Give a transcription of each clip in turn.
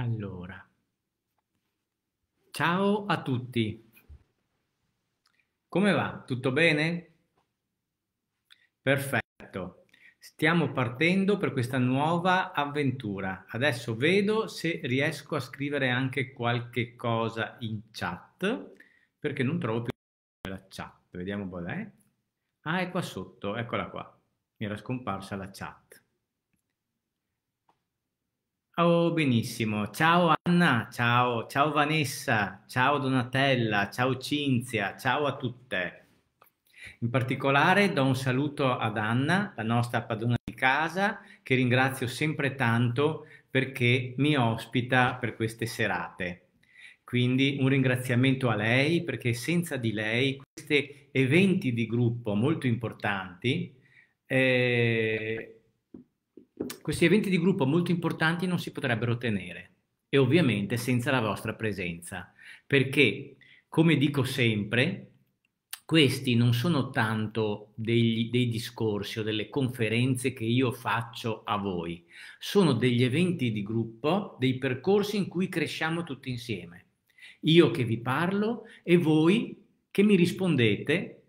Allora, ciao a tutti. Come va? Tutto bene? Perfetto. Stiamo partendo per questa nuova avventura. Adesso vedo se riesco a scrivere anche qualche cosa in chat, perché non trovo più la chat. Vediamo qual è. Ah, è qua sotto, eccola qua. Mi era scomparsa la chat. Ciao, benissimo. Ciao Anna, ciao, ciao Vanessa, ciao Donatella, ciao Cinzia, ciao a tutte. In particolare do un saluto ad Anna, la nostra padrona di casa, che ringrazio sempre tanto perché mi ospita per queste serate. Quindi un ringraziamento a lei perché senza di lei questi eventi di gruppo molto importanti eh, questi eventi di gruppo molto importanti non si potrebbero ottenere e ovviamente senza la vostra presenza, perché come dico sempre, questi non sono tanto degli, dei discorsi o delle conferenze che io faccio a voi, sono degli eventi di gruppo, dei percorsi in cui cresciamo tutti insieme. Io che vi parlo e voi che mi rispondete,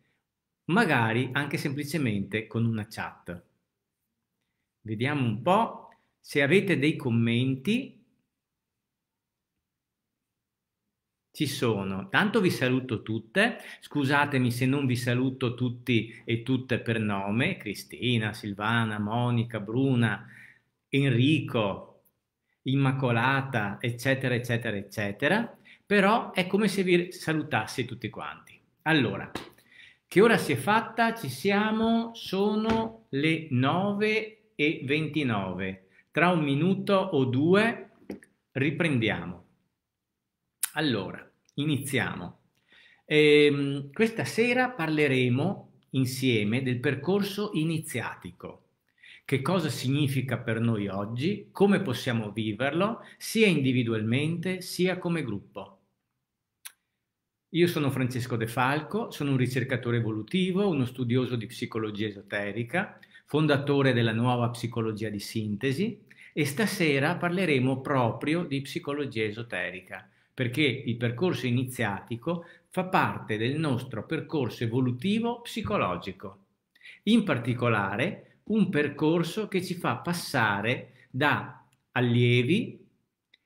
magari anche semplicemente con una chat. Vediamo un po' se avete dei commenti. Ci sono. Tanto vi saluto tutte. Scusatemi se non vi saluto tutti e tutte per nome. Cristina, Silvana, Monica, Bruna, Enrico, Immacolata, eccetera, eccetera, eccetera. Però è come se vi salutassi tutti quanti. Allora, che ora si è fatta? Ci siamo. Sono le 9 e 29. Tra un minuto o due riprendiamo. Allora, iniziamo. Ehm, questa sera parleremo insieme del percorso iniziatico. Che cosa significa per noi oggi, come possiamo viverlo, sia individualmente sia come gruppo. Io sono Francesco De Falco, sono un ricercatore evolutivo, uno studioso di psicologia esoterica fondatore della nuova psicologia di sintesi e stasera parleremo proprio di psicologia esoterica, perché il percorso iniziatico fa parte del nostro percorso evolutivo psicologico. In particolare, un percorso che ci fa passare da allievi,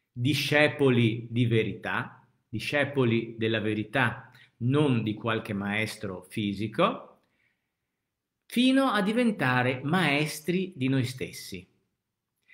discepoli di verità, discepoli della verità, non di qualche maestro fisico, fino a diventare maestri di noi stessi.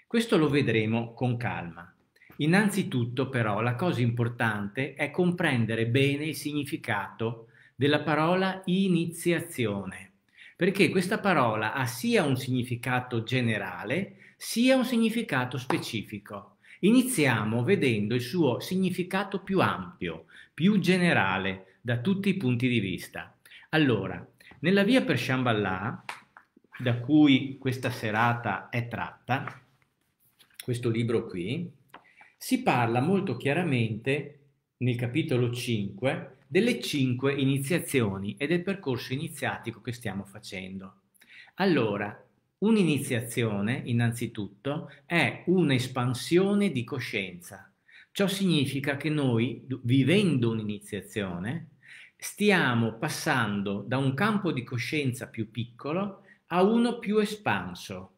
Questo lo vedremo con calma. Innanzitutto però la cosa importante è comprendere bene il significato della parola iniziazione, perché questa parola ha sia un significato generale sia un significato specifico. Iniziamo vedendo il suo significato più ampio, più generale da tutti i punti di vista. Allora, nella via per Shambhala, da cui questa serata è tratta, questo libro qui, si parla molto chiaramente nel capitolo 5 delle cinque iniziazioni e del percorso iniziatico che stiamo facendo. Allora, un'iniziazione, innanzitutto, è un'espansione di coscienza. Ciò significa che noi, vivendo un'iniziazione, stiamo passando da un campo di coscienza più piccolo a uno più espanso,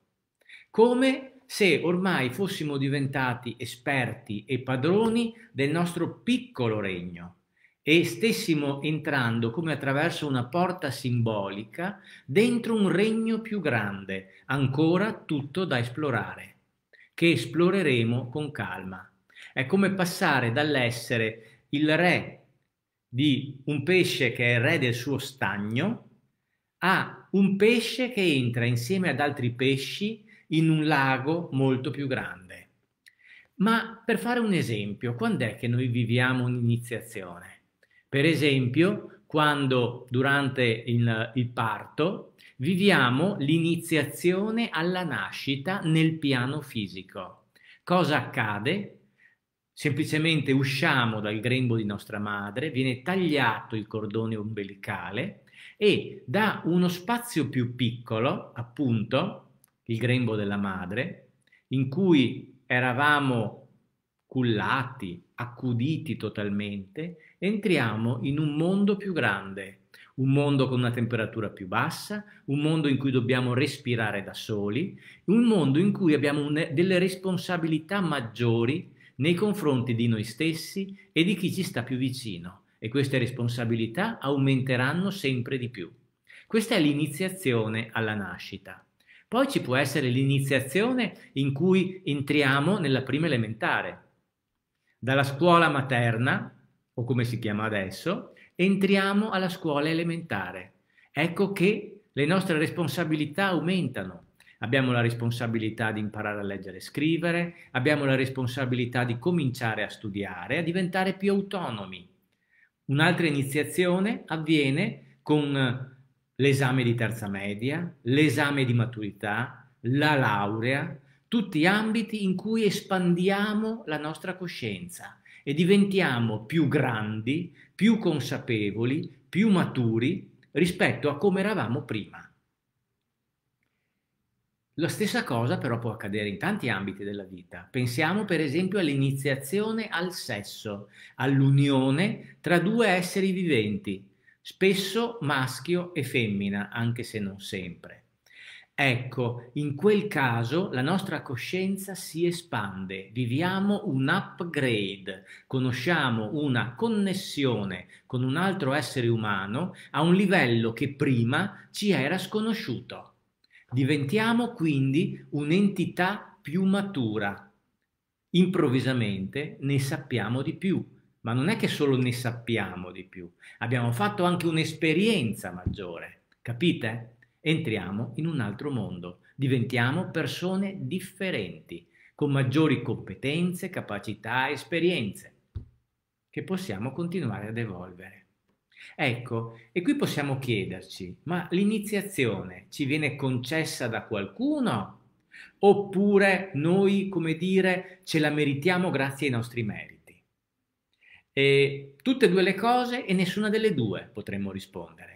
come se ormai fossimo diventati esperti e padroni del nostro piccolo regno e stessimo entrando come attraverso una porta simbolica dentro un regno più grande, ancora tutto da esplorare, che esploreremo con calma. È come passare dall'essere il re di un pesce che è re del suo stagno a un pesce che entra insieme ad altri pesci in un lago molto più grande. Ma per fare un esempio, quando è che noi viviamo un'iniziazione? Per esempio, quando durante il, il parto viviamo l'iniziazione alla nascita nel piano fisico. Cosa accade? semplicemente usciamo dal grembo di nostra madre, viene tagliato il cordone umbilicale e da uno spazio più piccolo, appunto, il grembo della madre, in cui eravamo cullati, accuditi totalmente, entriamo in un mondo più grande, un mondo con una temperatura più bassa, un mondo in cui dobbiamo respirare da soli, un mondo in cui abbiamo delle responsabilità maggiori nei confronti di noi stessi e di chi ci sta più vicino e queste responsabilità aumenteranno sempre di più. Questa è l'iniziazione alla nascita. Poi ci può essere l'iniziazione in cui entriamo nella prima elementare. Dalla scuola materna, o come si chiama adesso, entriamo alla scuola elementare. Ecco che le nostre responsabilità aumentano. Abbiamo la responsabilità di imparare a leggere e scrivere, abbiamo la responsabilità di cominciare a studiare, a diventare più autonomi. Un'altra iniziazione avviene con l'esame di terza media, l'esame di maturità, la laurea, tutti ambiti in cui espandiamo la nostra coscienza e diventiamo più grandi, più consapevoli, più maturi rispetto a come eravamo prima. La stessa cosa però può accadere in tanti ambiti della vita. Pensiamo per esempio all'iniziazione al sesso, all'unione tra due esseri viventi, spesso maschio e femmina, anche se non sempre. Ecco, in quel caso la nostra coscienza si espande, viviamo un upgrade, conosciamo una connessione con un altro essere umano a un livello che prima ci era sconosciuto. Diventiamo quindi un'entità più matura. Improvvisamente ne sappiamo di più, ma non è che solo ne sappiamo di più, abbiamo fatto anche un'esperienza maggiore, capite? Entriamo in un altro mondo, diventiamo persone differenti, con maggiori competenze, capacità, e esperienze, che possiamo continuare ad evolvere. Ecco, e qui possiamo chiederci, ma l'iniziazione ci viene concessa da qualcuno? Oppure noi, come dire, ce la meritiamo grazie ai nostri meriti? E tutte e due le cose e nessuna delle due potremmo rispondere.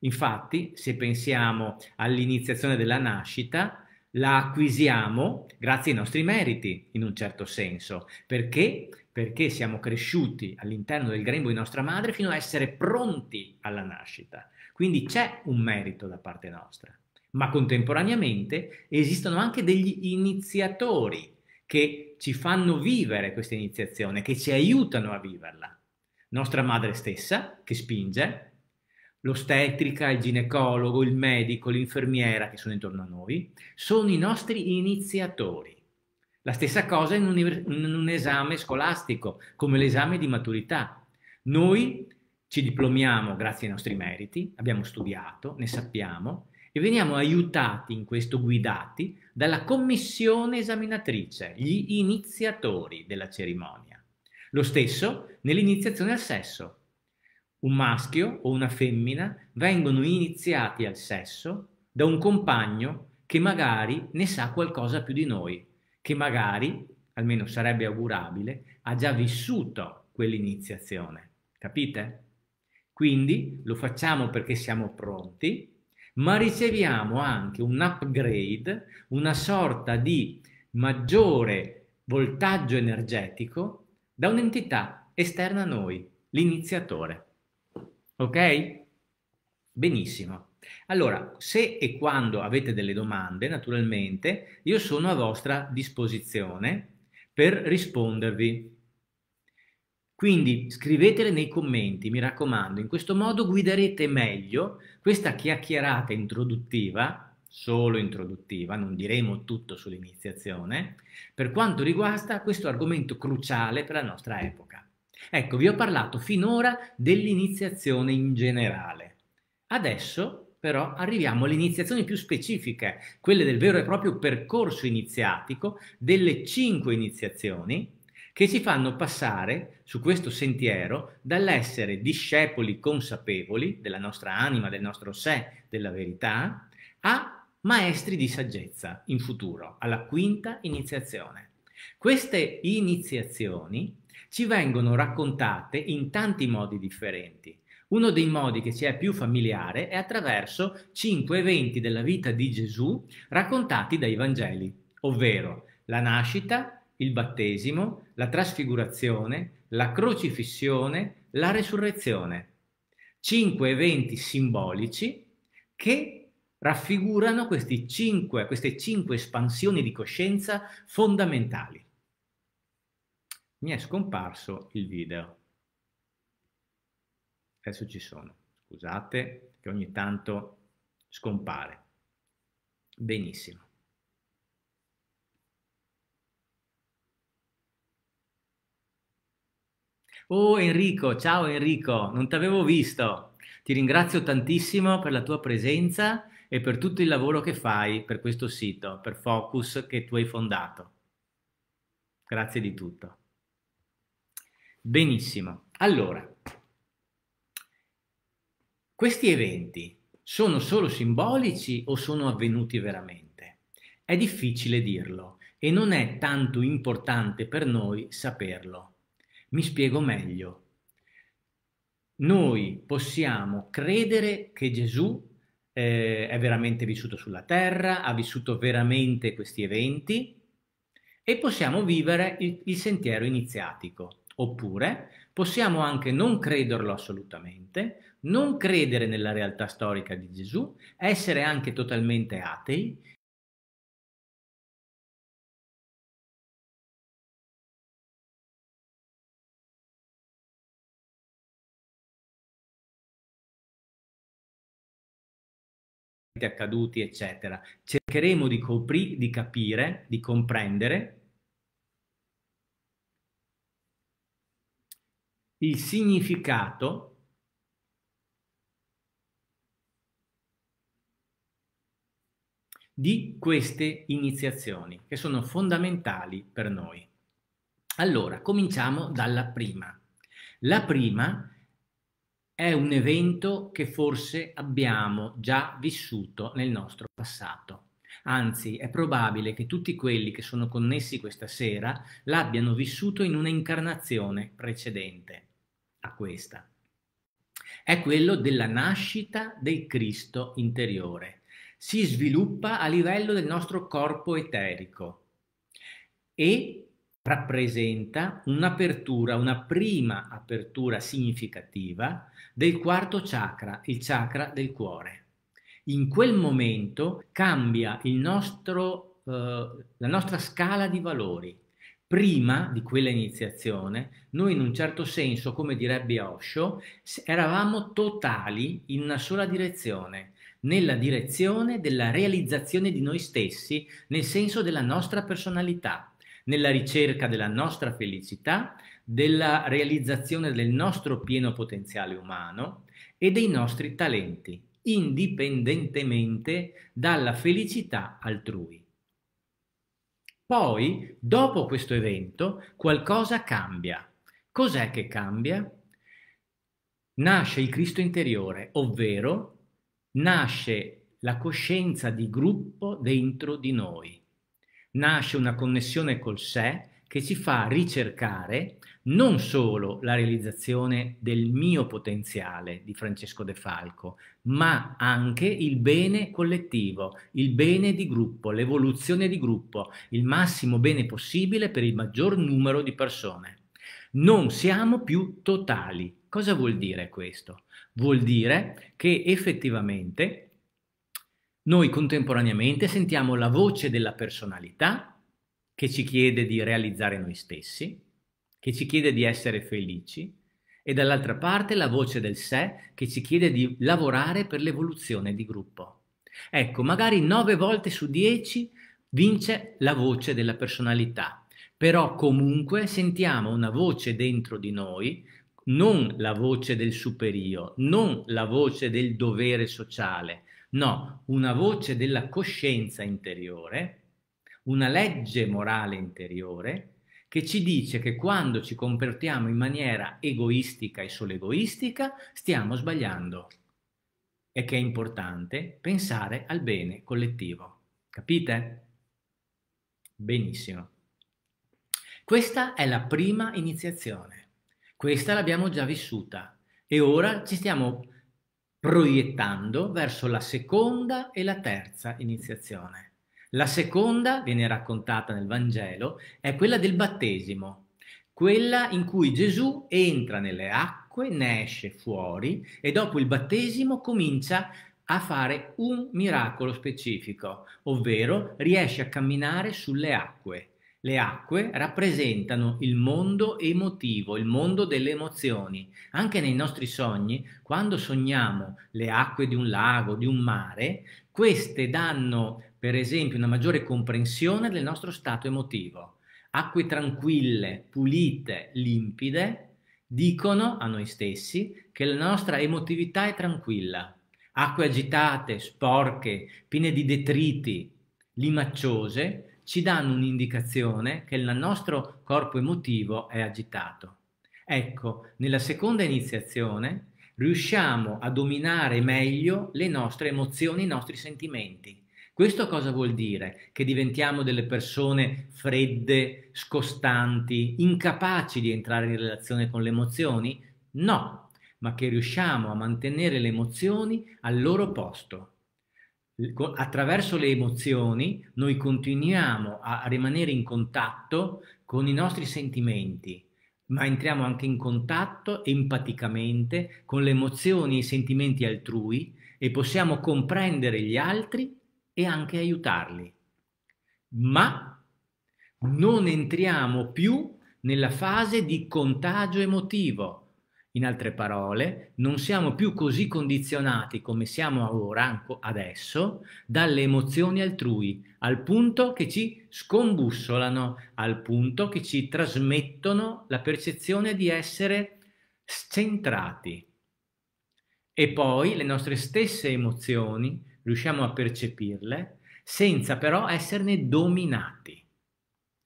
Infatti, se pensiamo all'iniziazione della nascita, la acquisiamo grazie ai nostri meriti, in un certo senso. Perché? Perché siamo cresciuti all'interno del grembo di nostra madre fino a essere pronti alla nascita. Quindi c'è un merito da parte nostra. Ma contemporaneamente esistono anche degli iniziatori che ci fanno vivere questa iniziazione, che ci aiutano a viverla. Nostra madre stessa, che spinge, l'ostetrica, il ginecologo, il medico, l'infermiera che sono intorno a noi, sono i nostri iniziatori. La stessa cosa in un, in un esame scolastico, come l'esame di maturità. Noi ci diplomiamo grazie ai nostri meriti, abbiamo studiato, ne sappiamo e veniamo aiutati in questo, guidati dalla commissione esaminatrice, gli iniziatori della cerimonia. Lo stesso nell'iniziazione al sesso un maschio o una femmina vengono iniziati al sesso da un compagno che magari ne sa qualcosa più di noi, che magari, almeno sarebbe augurabile, ha già vissuto quell'iniziazione. Capite? Quindi lo facciamo perché siamo pronti, ma riceviamo anche un upgrade, una sorta di maggiore voltaggio energetico da un'entità esterna a noi, l'iniziatore. Ok? Benissimo. Allora, se e quando avete delle domande, naturalmente, io sono a vostra disposizione per rispondervi. Quindi scrivetele nei commenti, mi raccomando, in questo modo guiderete meglio questa chiacchierata introduttiva, solo introduttiva, non diremo tutto sull'iniziazione, per quanto riguarda questo argomento cruciale per la nostra epoca. Ecco, vi ho parlato finora dell'iniziazione in generale. Adesso però arriviamo alle iniziazioni più specifiche, quelle del vero e proprio percorso iniziatico, delle cinque iniziazioni che ci fanno passare su questo sentiero dall'essere discepoli consapevoli della nostra anima, del nostro sé, della verità, a maestri di saggezza in futuro, alla quinta iniziazione. Queste iniziazioni ci vengono raccontate in tanti modi differenti. Uno dei modi che ci è più familiare è attraverso cinque eventi della vita di Gesù raccontati dai Vangeli, ovvero la nascita, il battesimo, la trasfigurazione, la crocifissione, la resurrezione. Cinque eventi simbolici che raffigurano cinque, queste cinque espansioni di coscienza fondamentali mi è scomparso il video. Adesso ci sono, scusate che ogni tanto scompare. Benissimo. Oh Enrico, ciao Enrico, non ti avevo visto. Ti ringrazio tantissimo per la tua presenza e per tutto il lavoro che fai per questo sito, per Focus che tu hai fondato. Grazie di tutto. Benissimo. Allora, questi eventi sono solo simbolici o sono avvenuti veramente? È difficile dirlo e non è tanto importante per noi saperlo. Mi spiego meglio. Noi possiamo credere che Gesù eh, è veramente vissuto sulla terra, ha vissuto veramente questi eventi e possiamo vivere il, il sentiero iniziatico. Oppure possiamo anche non crederlo assolutamente, non credere nella realtà storica di Gesù, essere anche totalmente atei accaduti, eccetera. Cercheremo di, copri, di capire, di comprendere il significato di queste iniziazioni che sono fondamentali per noi. Allora, cominciamo dalla prima. La prima è un evento che forse abbiamo già vissuto nel nostro passato. Anzi, è probabile che tutti quelli che sono connessi questa sera l'abbiano vissuto in una incarnazione precedente a questa. È quello della nascita del Cristo interiore. Si sviluppa a livello del nostro corpo eterico e rappresenta un'apertura, una prima apertura significativa del quarto chakra, il chakra del cuore. In quel momento cambia nostro, eh, la nostra scala di valori, prima di quella iniziazione, noi in un certo senso, come direbbe Osho, eravamo totali in una sola direzione, nella direzione della realizzazione di noi stessi, nel senso della nostra personalità, nella ricerca della nostra felicità, della realizzazione del nostro pieno potenziale umano e dei nostri talenti, indipendentemente dalla felicità altrui. Poi, dopo questo evento, qualcosa cambia. Cos'è che cambia? Nasce il Cristo interiore, ovvero nasce la coscienza di gruppo dentro di noi. Nasce una connessione col sé che ci fa ricercare non solo la realizzazione del mio potenziale di Francesco De Falco, ma anche il bene collettivo, il bene di gruppo, l'evoluzione di gruppo, il massimo bene possibile per il maggior numero di persone. Non siamo più totali. Cosa vuol dire questo? Vuol dire che effettivamente noi contemporaneamente sentiamo la voce della personalità che ci chiede di realizzare noi stessi, che ci chiede di essere felici e dall'altra parte la voce del sé che ci chiede di lavorare per l'evoluzione di gruppo. Ecco, magari nove volte su dieci vince la voce della personalità, però comunque sentiamo una voce dentro di noi, non la voce del superio, non la voce del dovere sociale, no, una voce della coscienza interiore, una legge morale interiore che ci dice che quando ci comportiamo in maniera egoistica e solo egoistica stiamo sbagliando e che è importante pensare al bene collettivo. Capite? Benissimo. Questa è la prima iniziazione, questa l'abbiamo già vissuta e ora ci stiamo proiettando verso la seconda e la terza iniziazione. La seconda, viene raccontata nel Vangelo, è quella del battesimo, quella in cui Gesù entra nelle acque, ne esce fuori e dopo il battesimo comincia a fare un miracolo specifico, ovvero riesce a camminare sulle acque. Le acque rappresentano il mondo emotivo, il mondo delle emozioni. Anche nei nostri sogni, quando sogniamo le acque di un lago, di un mare, queste danno per esempio una maggiore comprensione del nostro stato emotivo. Acque tranquille, pulite, limpide dicono a noi stessi che la nostra emotività è tranquilla. Acque agitate, sporche, piene di detriti, limacciose ci danno un'indicazione che il nostro corpo emotivo è agitato. Ecco, nella seconda iniziazione riusciamo a dominare meglio le nostre emozioni, i nostri sentimenti questo cosa vuol dire? Che diventiamo delle persone fredde, scostanti, incapaci di entrare in relazione con le emozioni? No, ma che riusciamo a mantenere le emozioni al loro posto. Attraverso le emozioni noi continuiamo a rimanere in contatto con i nostri sentimenti, ma entriamo anche in contatto empaticamente con le emozioni e i sentimenti altrui e possiamo comprendere gli altri e anche aiutarli. Ma non entriamo più nella fase di contagio emotivo. In altre parole, non siamo più così condizionati come siamo ora, adesso, dalle emozioni altrui, al punto che ci scombussolano, al punto che ci trasmettono la percezione di essere scentrati. E poi le nostre stesse emozioni riusciamo a percepirle senza però esserne dominati.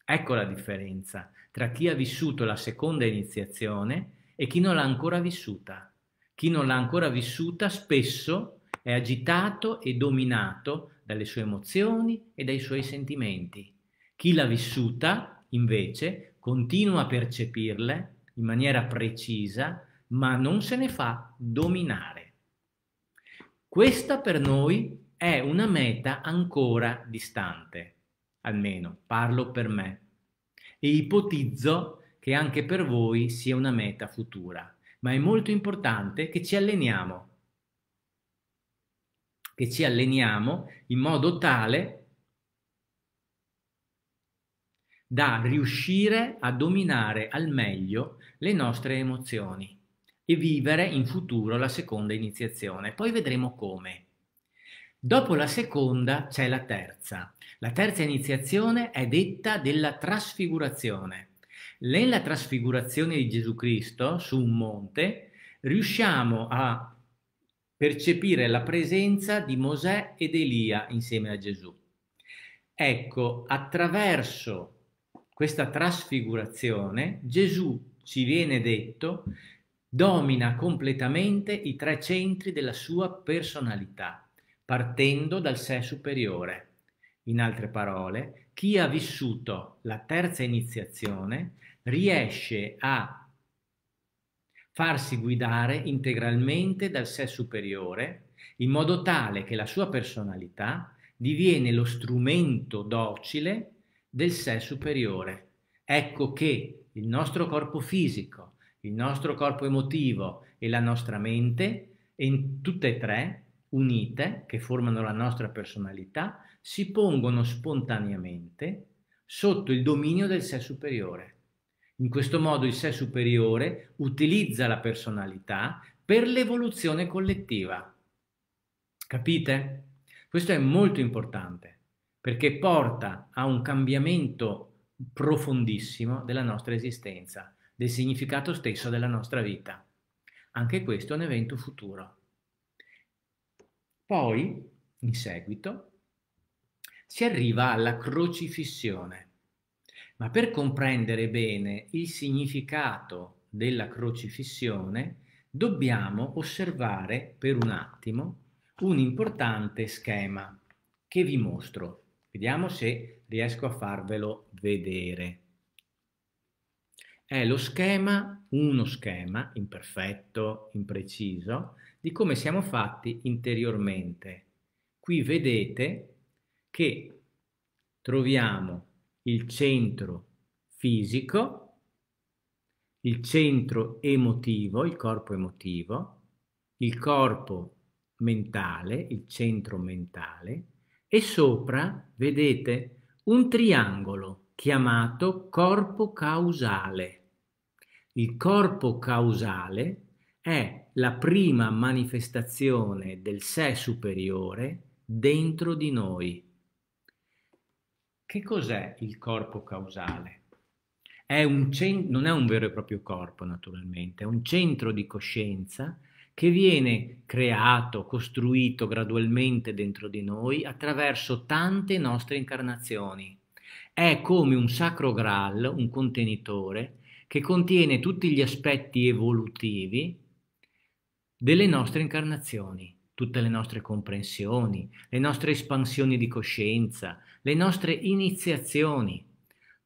Ecco la differenza tra chi ha vissuto la seconda iniziazione e chi non l'ha ancora vissuta. Chi non l'ha ancora vissuta spesso è agitato e dominato dalle sue emozioni e dai suoi sentimenti. Chi l'ha vissuta, invece, continua a percepirle in maniera precisa, ma non se ne fa dominare. Questa per noi è una meta ancora distante, almeno parlo per me, e ipotizzo che anche per voi sia una meta futura, ma è molto importante che ci alleniamo, che ci alleniamo in modo tale da riuscire a dominare al meglio le nostre emozioni e vivere in futuro la seconda iniziazione. Poi vedremo come. Dopo la seconda c'è la terza. La terza iniziazione è detta della trasfigurazione. Nella trasfigurazione di Gesù Cristo su un monte riusciamo a percepire la presenza di Mosè ed Elia insieme a Gesù. Ecco, attraverso questa trasfigurazione Gesù ci viene detto domina completamente i tre centri della sua personalità, partendo dal sé superiore. In altre parole, chi ha vissuto la terza iniziazione riesce a farsi guidare integralmente dal sé superiore in modo tale che la sua personalità diviene lo strumento docile del sé superiore. Ecco che il nostro corpo fisico, il nostro corpo emotivo e la nostra mente, e tutte e tre unite, che formano la nostra personalità, si pongono spontaneamente sotto il dominio del sé superiore. In questo modo il sé superiore utilizza la personalità per l'evoluzione collettiva. Capite? Questo è molto importante perché porta a un cambiamento profondissimo della nostra esistenza del significato stesso della nostra vita. Anche questo è un evento futuro. Poi, in seguito, si arriva alla crocifissione. Ma per comprendere bene il significato della crocifissione, dobbiamo osservare per un attimo un importante schema che vi mostro. Vediamo se riesco a farvelo vedere è lo schema, uno schema imperfetto, impreciso, di come siamo fatti interiormente. Qui vedete che troviamo il centro fisico, il centro emotivo, il corpo emotivo, il corpo mentale, il centro mentale, e sopra vedete un triangolo chiamato corpo causale. Il corpo causale è la prima manifestazione del sé superiore dentro di noi. Che cos'è il corpo causale? È non è un vero e proprio corpo, naturalmente, è un centro di coscienza che viene creato, costruito gradualmente dentro di noi attraverso tante nostre incarnazioni. È come un sacro graal, un contenitore che contiene tutti gli aspetti evolutivi delle nostre incarnazioni, tutte le nostre comprensioni, le nostre espansioni di coscienza, le nostre iniziazioni,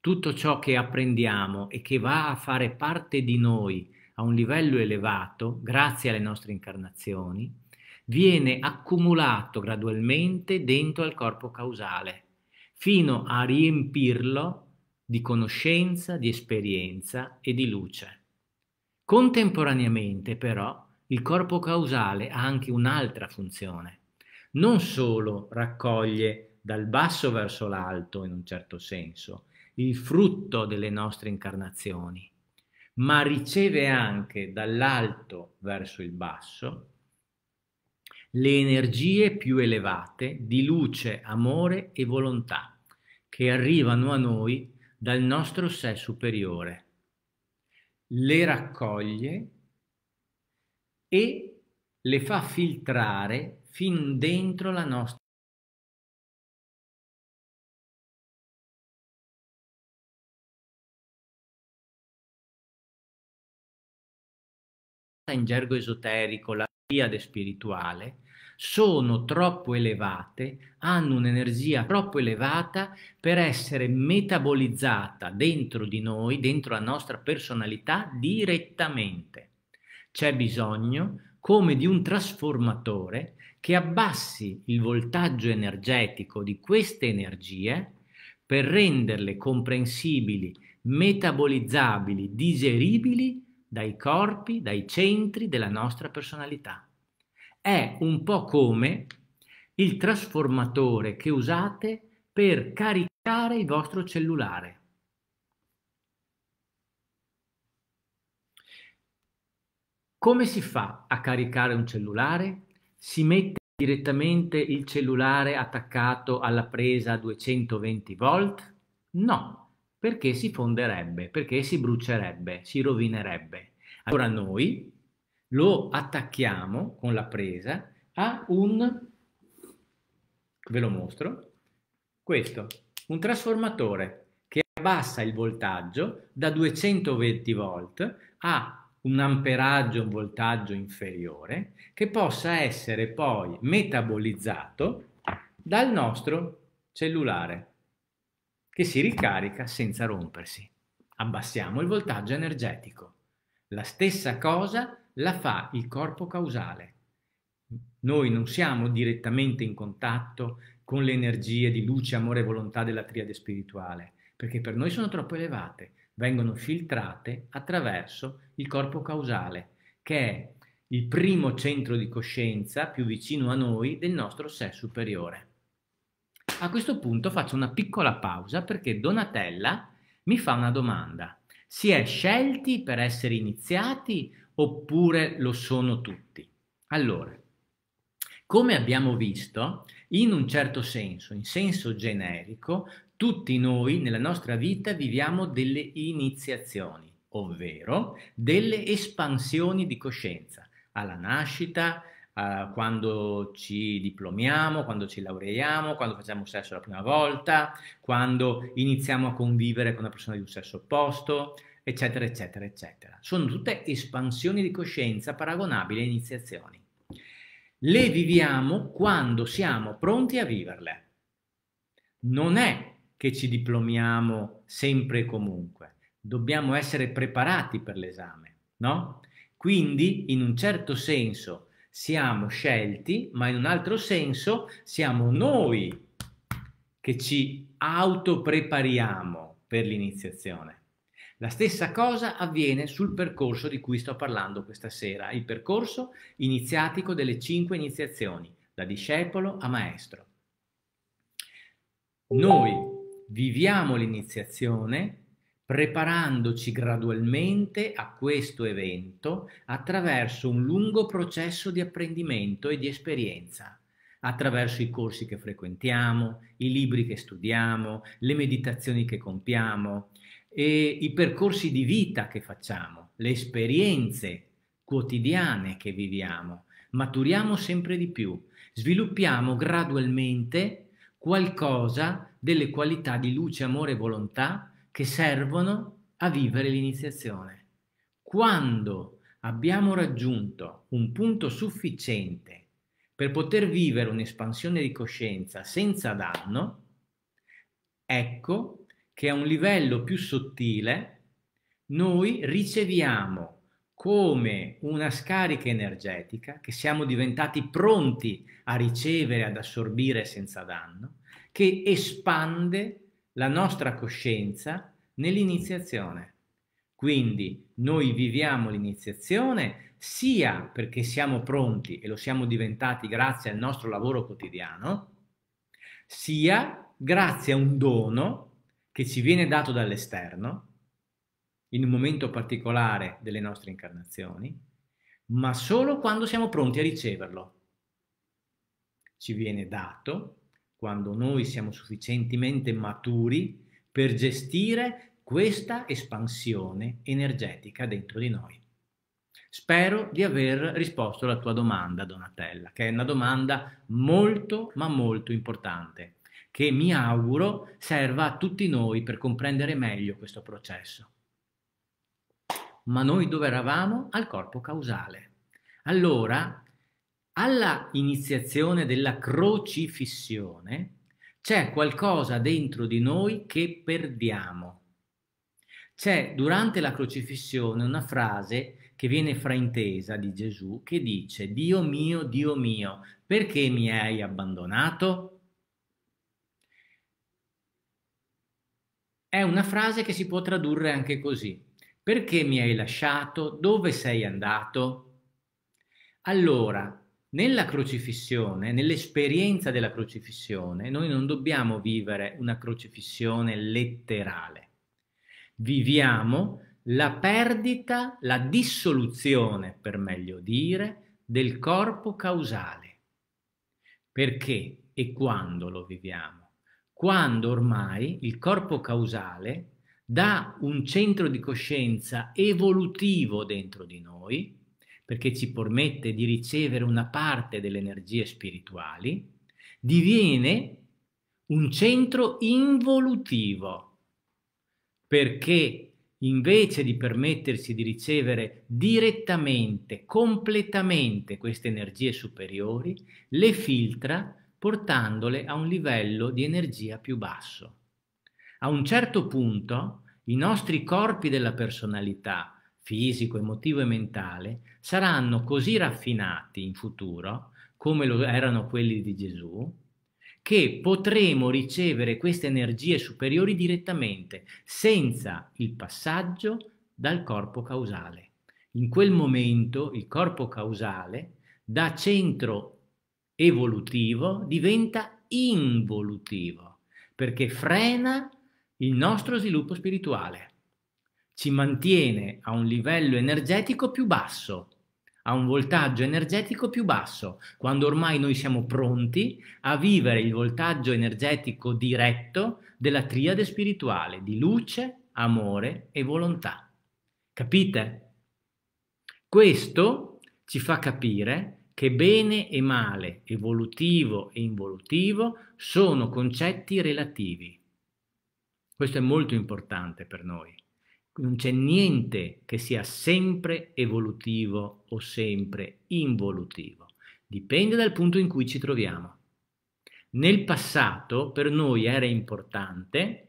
tutto ciò che apprendiamo e che va a fare parte di noi a un livello elevato, grazie alle nostre incarnazioni, viene accumulato gradualmente dentro al corpo causale, fino a riempirlo di conoscenza, di esperienza e di luce. Contemporaneamente però il corpo causale ha anche un'altra funzione. Non solo raccoglie dal basso verso l'alto, in un certo senso, il frutto delle nostre incarnazioni, ma riceve anche dall'alto verso il basso le energie più elevate di luce, amore e volontà che arrivano a noi dal nostro sé superiore, le raccoglie e le fa filtrare fin dentro la nostra in gergo esoterico la triade spirituale sono troppo elevate, hanno un'energia troppo elevata per essere metabolizzata dentro di noi, dentro la nostra personalità direttamente. C'è bisogno come di un trasformatore che abbassi il voltaggio energetico di queste energie per renderle comprensibili, metabolizzabili, digeribili dai corpi, dai centri della nostra personalità è un po' come il trasformatore che usate per caricare il vostro cellulare. Come si fa a caricare un cellulare? Si mette direttamente il cellulare attaccato alla presa a 220 volt? No, perché si fonderebbe, perché si brucierebbe, si rovinerebbe. Allora noi lo attacchiamo con la presa a un, ve lo mostro, questo, un trasformatore che abbassa il voltaggio da 220 volt a un amperaggio, un voltaggio inferiore, che possa essere poi metabolizzato dal nostro cellulare, che si ricarica senza rompersi. Abbassiamo il voltaggio energetico. La stessa cosa la fa il corpo causale. Noi non siamo direttamente in contatto con le energie di luce, amore e volontà della triade spirituale, perché per noi sono troppo elevate, vengono filtrate attraverso il corpo causale, che è il primo centro di coscienza più vicino a noi del nostro sé superiore. A questo punto faccio una piccola pausa perché Donatella mi fa una domanda. Si è scelti per essere iniziati oppure lo sono tutti? Allora, come abbiamo visto, in un certo senso, in senso generico, tutti noi nella nostra vita viviamo delle iniziazioni, ovvero delle espansioni di coscienza alla nascita, Uh, quando ci diplomiamo, quando ci laureiamo, quando facciamo sesso la prima volta, quando iniziamo a convivere con una persona di un sesso opposto, eccetera, eccetera, eccetera. Sono tutte espansioni di coscienza paragonabili a iniziazioni. Le viviamo quando siamo pronti a viverle. Non è che ci diplomiamo sempre e comunque, dobbiamo essere preparati per l'esame, no? Quindi, in un certo senso, siamo scelti, ma in un altro senso siamo noi che ci autoprepariamo per l'iniziazione. La stessa cosa avviene sul percorso di cui sto parlando questa sera, il percorso iniziatico delle cinque iniziazioni, da discepolo a maestro. Noi viviamo l'iniziazione preparandoci gradualmente a questo evento attraverso un lungo processo di apprendimento e di esperienza, attraverso i corsi che frequentiamo, i libri che studiamo, le meditazioni che compiamo, e i percorsi di vita che facciamo, le esperienze quotidiane che viviamo. Maturiamo sempre di più, sviluppiamo gradualmente qualcosa delle qualità di luce, amore e volontà che servono a vivere l'iniziazione. Quando abbiamo raggiunto un punto sufficiente per poter vivere un'espansione di coscienza senza danno, ecco che a un livello più sottile noi riceviamo come una scarica energetica che siamo diventati pronti a ricevere, ad assorbire senza danno, che espande la nostra coscienza nell'iniziazione. Quindi noi viviamo l'iniziazione sia perché siamo pronti e lo siamo diventati grazie al nostro lavoro quotidiano, sia grazie a un dono che ci viene dato dall'esterno, in un momento particolare delle nostre incarnazioni, ma solo quando siamo pronti a riceverlo. Ci viene dato quando noi siamo sufficientemente maturi per gestire questa espansione energetica dentro di noi. Spero di aver risposto alla tua domanda, Donatella, che è una domanda molto ma molto importante che mi auguro serva a tutti noi per comprendere meglio questo processo. Ma noi dove eravamo? Al corpo causale. Allora, alla iniziazione della crocifissione c'è qualcosa dentro di noi che perdiamo. C'è durante la crocifissione una frase che viene fraintesa di Gesù che dice Dio mio, Dio mio, perché mi hai abbandonato? È una frase che si può tradurre anche così. Perché mi hai lasciato? Dove sei andato? Allora, nella crocifissione, nell'esperienza della crocifissione, noi non dobbiamo vivere una crocifissione letterale. Viviamo la perdita, la dissoluzione, per meglio dire, del corpo causale. Perché e quando lo viviamo? quando ormai il corpo causale dà un centro di coscienza evolutivo dentro di noi, perché ci permette di ricevere una parte delle energie spirituali, diviene un centro involutivo, perché invece di permetterci di ricevere direttamente, completamente queste energie superiori, le filtra portandole a un livello di energia più basso. A un certo punto i nostri corpi della personalità, fisico, emotivo e mentale, saranno così raffinati in futuro, come lo erano quelli di Gesù, che potremo ricevere queste energie superiori direttamente, senza il passaggio dal corpo causale. In quel momento il corpo causale, da centro evolutivo diventa involutivo, perché frena il nostro sviluppo spirituale, ci mantiene a un livello energetico più basso, a un voltaggio energetico più basso, quando ormai noi siamo pronti a vivere il voltaggio energetico diretto della triade spirituale di luce, amore e volontà. Capite? Questo ci fa capire che bene e male, evolutivo e involutivo, sono concetti relativi. Questo è molto importante per noi. Non c'è niente che sia sempre evolutivo o sempre involutivo. Dipende dal punto in cui ci troviamo. Nel passato per noi era importante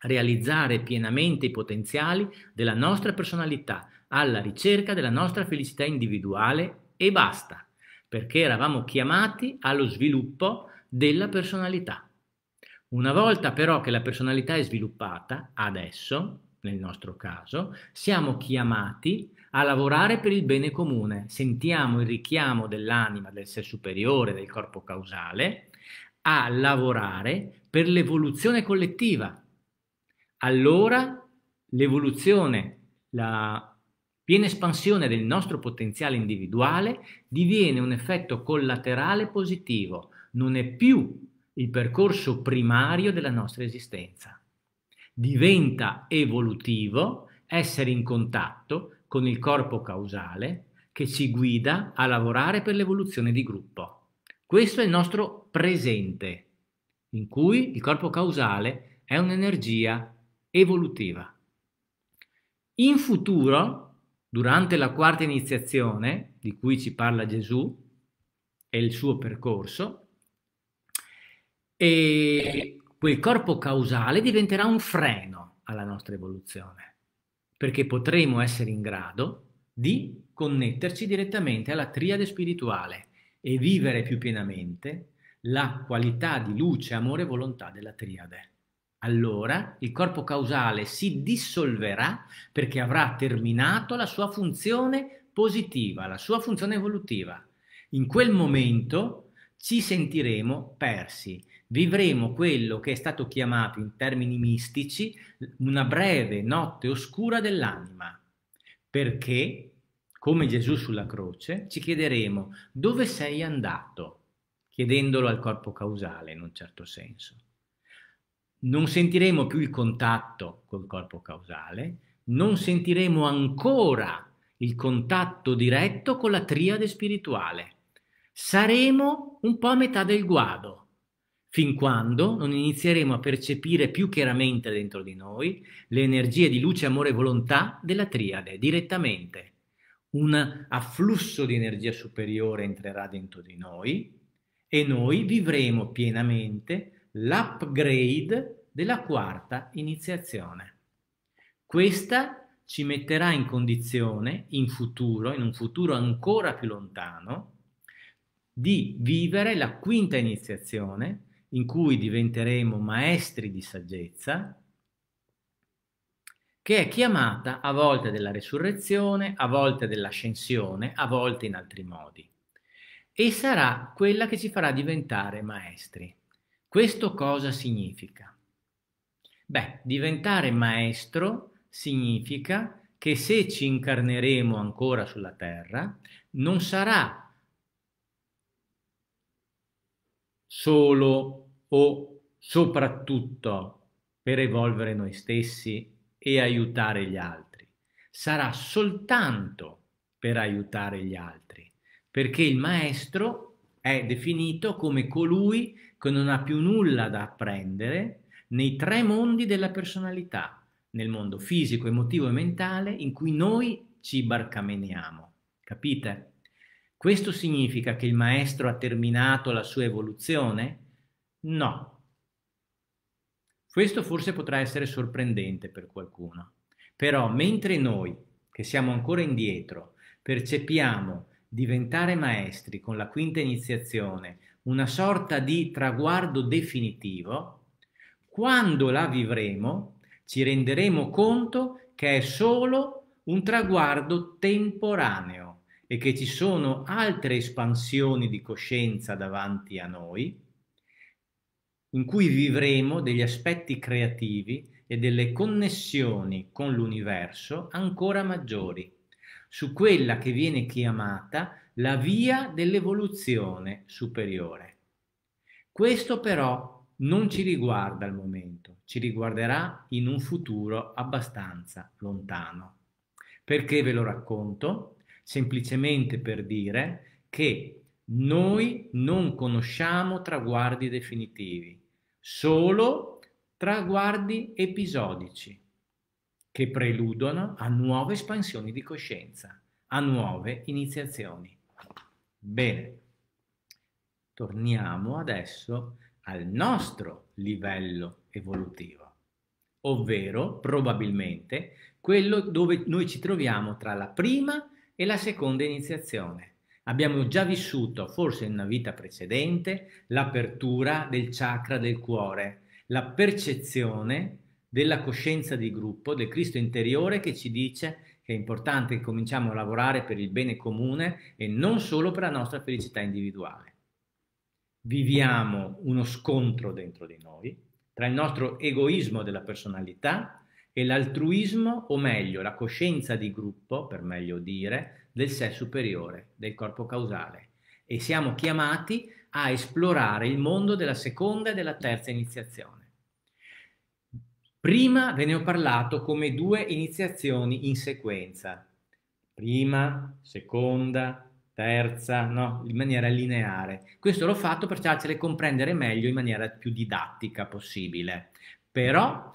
realizzare pienamente i potenziali della nostra personalità alla ricerca della nostra felicità individuale e basta perché eravamo chiamati allo sviluppo della personalità. Una volta però che la personalità è sviluppata, adesso, nel nostro caso, siamo chiamati a lavorare per il bene comune. Sentiamo il richiamo dell'anima, del sé superiore, del corpo causale, a lavorare per l'evoluzione collettiva. Allora l'evoluzione, la piena espansione del nostro potenziale individuale diviene un effetto collaterale positivo, non è più il percorso primario della nostra esistenza. Diventa evolutivo essere in contatto con il corpo causale che ci guida a lavorare per l'evoluzione di gruppo. Questo è il nostro presente, in cui il corpo causale è un'energia evolutiva. In futuro Durante la quarta iniziazione, di cui ci parla Gesù e il suo percorso, e quel corpo causale diventerà un freno alla nostra evoluzione, perché potremo essere in grado di connetterci direttamente alla triade spirituale e vivere più pienamente la qualità di luce, amore e volontà della triade allora il corpo causale si dissolverà perché avrà terminato la sua funzione positiva, la sua funzione evolutiva. In quel momento ci sentiremo persi, vivremo quello che è stato chiamato in termini mistici una breve notte oscura dell'anima, perché, come Gesù sulla croce, ci chiederemo dove sei andato, chiedendolo al corpo causale in un certo senso non sentiremo più il contatto col corpo causale, non sentiremo ancora il contatto diretto con la triade spirituale. Saremo un po' a metà del guado, fin quando non inizieremo a percepire più chiaramente dentro di noi le energie di luce, amore e volontà della triade direttamente. Un afflusso di energia superiore entrerà dentro di noi e noi vivremo pienamente l'upgrade della quarta iniziazione. Questa ci metterà in condizione in futuro, in un futuro ancora più lontano, di vivere la quinta iniziazione in cui diventeremo maestri di saggezza, che è chiamata a volte della resurrezione, a volte dell'ascensione, a volte in altri modi, e sarà quella che ci farà diventare maestri. Questo cosa significa? Beh, diventare maestro significa che se ci incarneremo ancora sulla terra, non sarà solo o soprattutto per evolvere noi stessi e aiutare gli altri, sarà soltanto per aiutare gli altri, perché il maestro è definito come colui che non ha più nulla da apprendere nei tre mondi della personalità, nel mondo fisico, emotivo e mentale, in cui noi ci barcameniamo. Capite? Questo significa che il maestro ha terminato la sua evoluzione? No. Questo forse potrà essere sorprendente per qualcuno. Però mentre noi, che siamo ancora indietro, percepiamo diventare maestri con la quinta iniziazione una sorta di traguardo definitivo, quando la vivremo ci renderemo conto che è solo un traguardo temporaneo e che ci sono altre espansioni di coscienza davanti a noi, in cui vivremo degli aspetti creativi e delle connessioni con l'universo ancora maggiori su quella che viene chiamata la via dell'evoluzione superiore. Questo però non ci riguarda al momento, ci riguarderà in un futuro abbastanza lontano. Perché ve lo racconto? Semplicemente per dire che noi non conosciamo traguardi definitivi, solo traguardi episodici che preludono a nuove espansioni di coscienza, a nuove iniziazioni. Bene, torniamo adesso al nostro livello evolutivo, ovvero probabilmente quello dove noi ci troviamo tra la prima e la seconda iniziazione. Abbiamo già vissuto, forse in una vita precedente, l'apertura del chakra del cuore, la percezione della coscienza di gruppo, del Cristo interiore che ci dice che è importante che cominciamo a lavorare per il bene comune e non solo per la nostra felicità individuale. Viviamo uno scontro dentro di noi tra il nostro egoismo della personalità e l'altruismo, o meglio, la coscienza di gruppo, per meglio dire, del sé superiore, del corpo causale. E siamo chiamati a esplorare il mondo della seconda e della terza iniziazione. Prima ve ne ho parlato come due iniziazioni in sequenza, prima, seconda, terza, no? in maniera lineare. Questo l'ho fatto per farcele comprendere meglio in maniera più didattica possibile. Però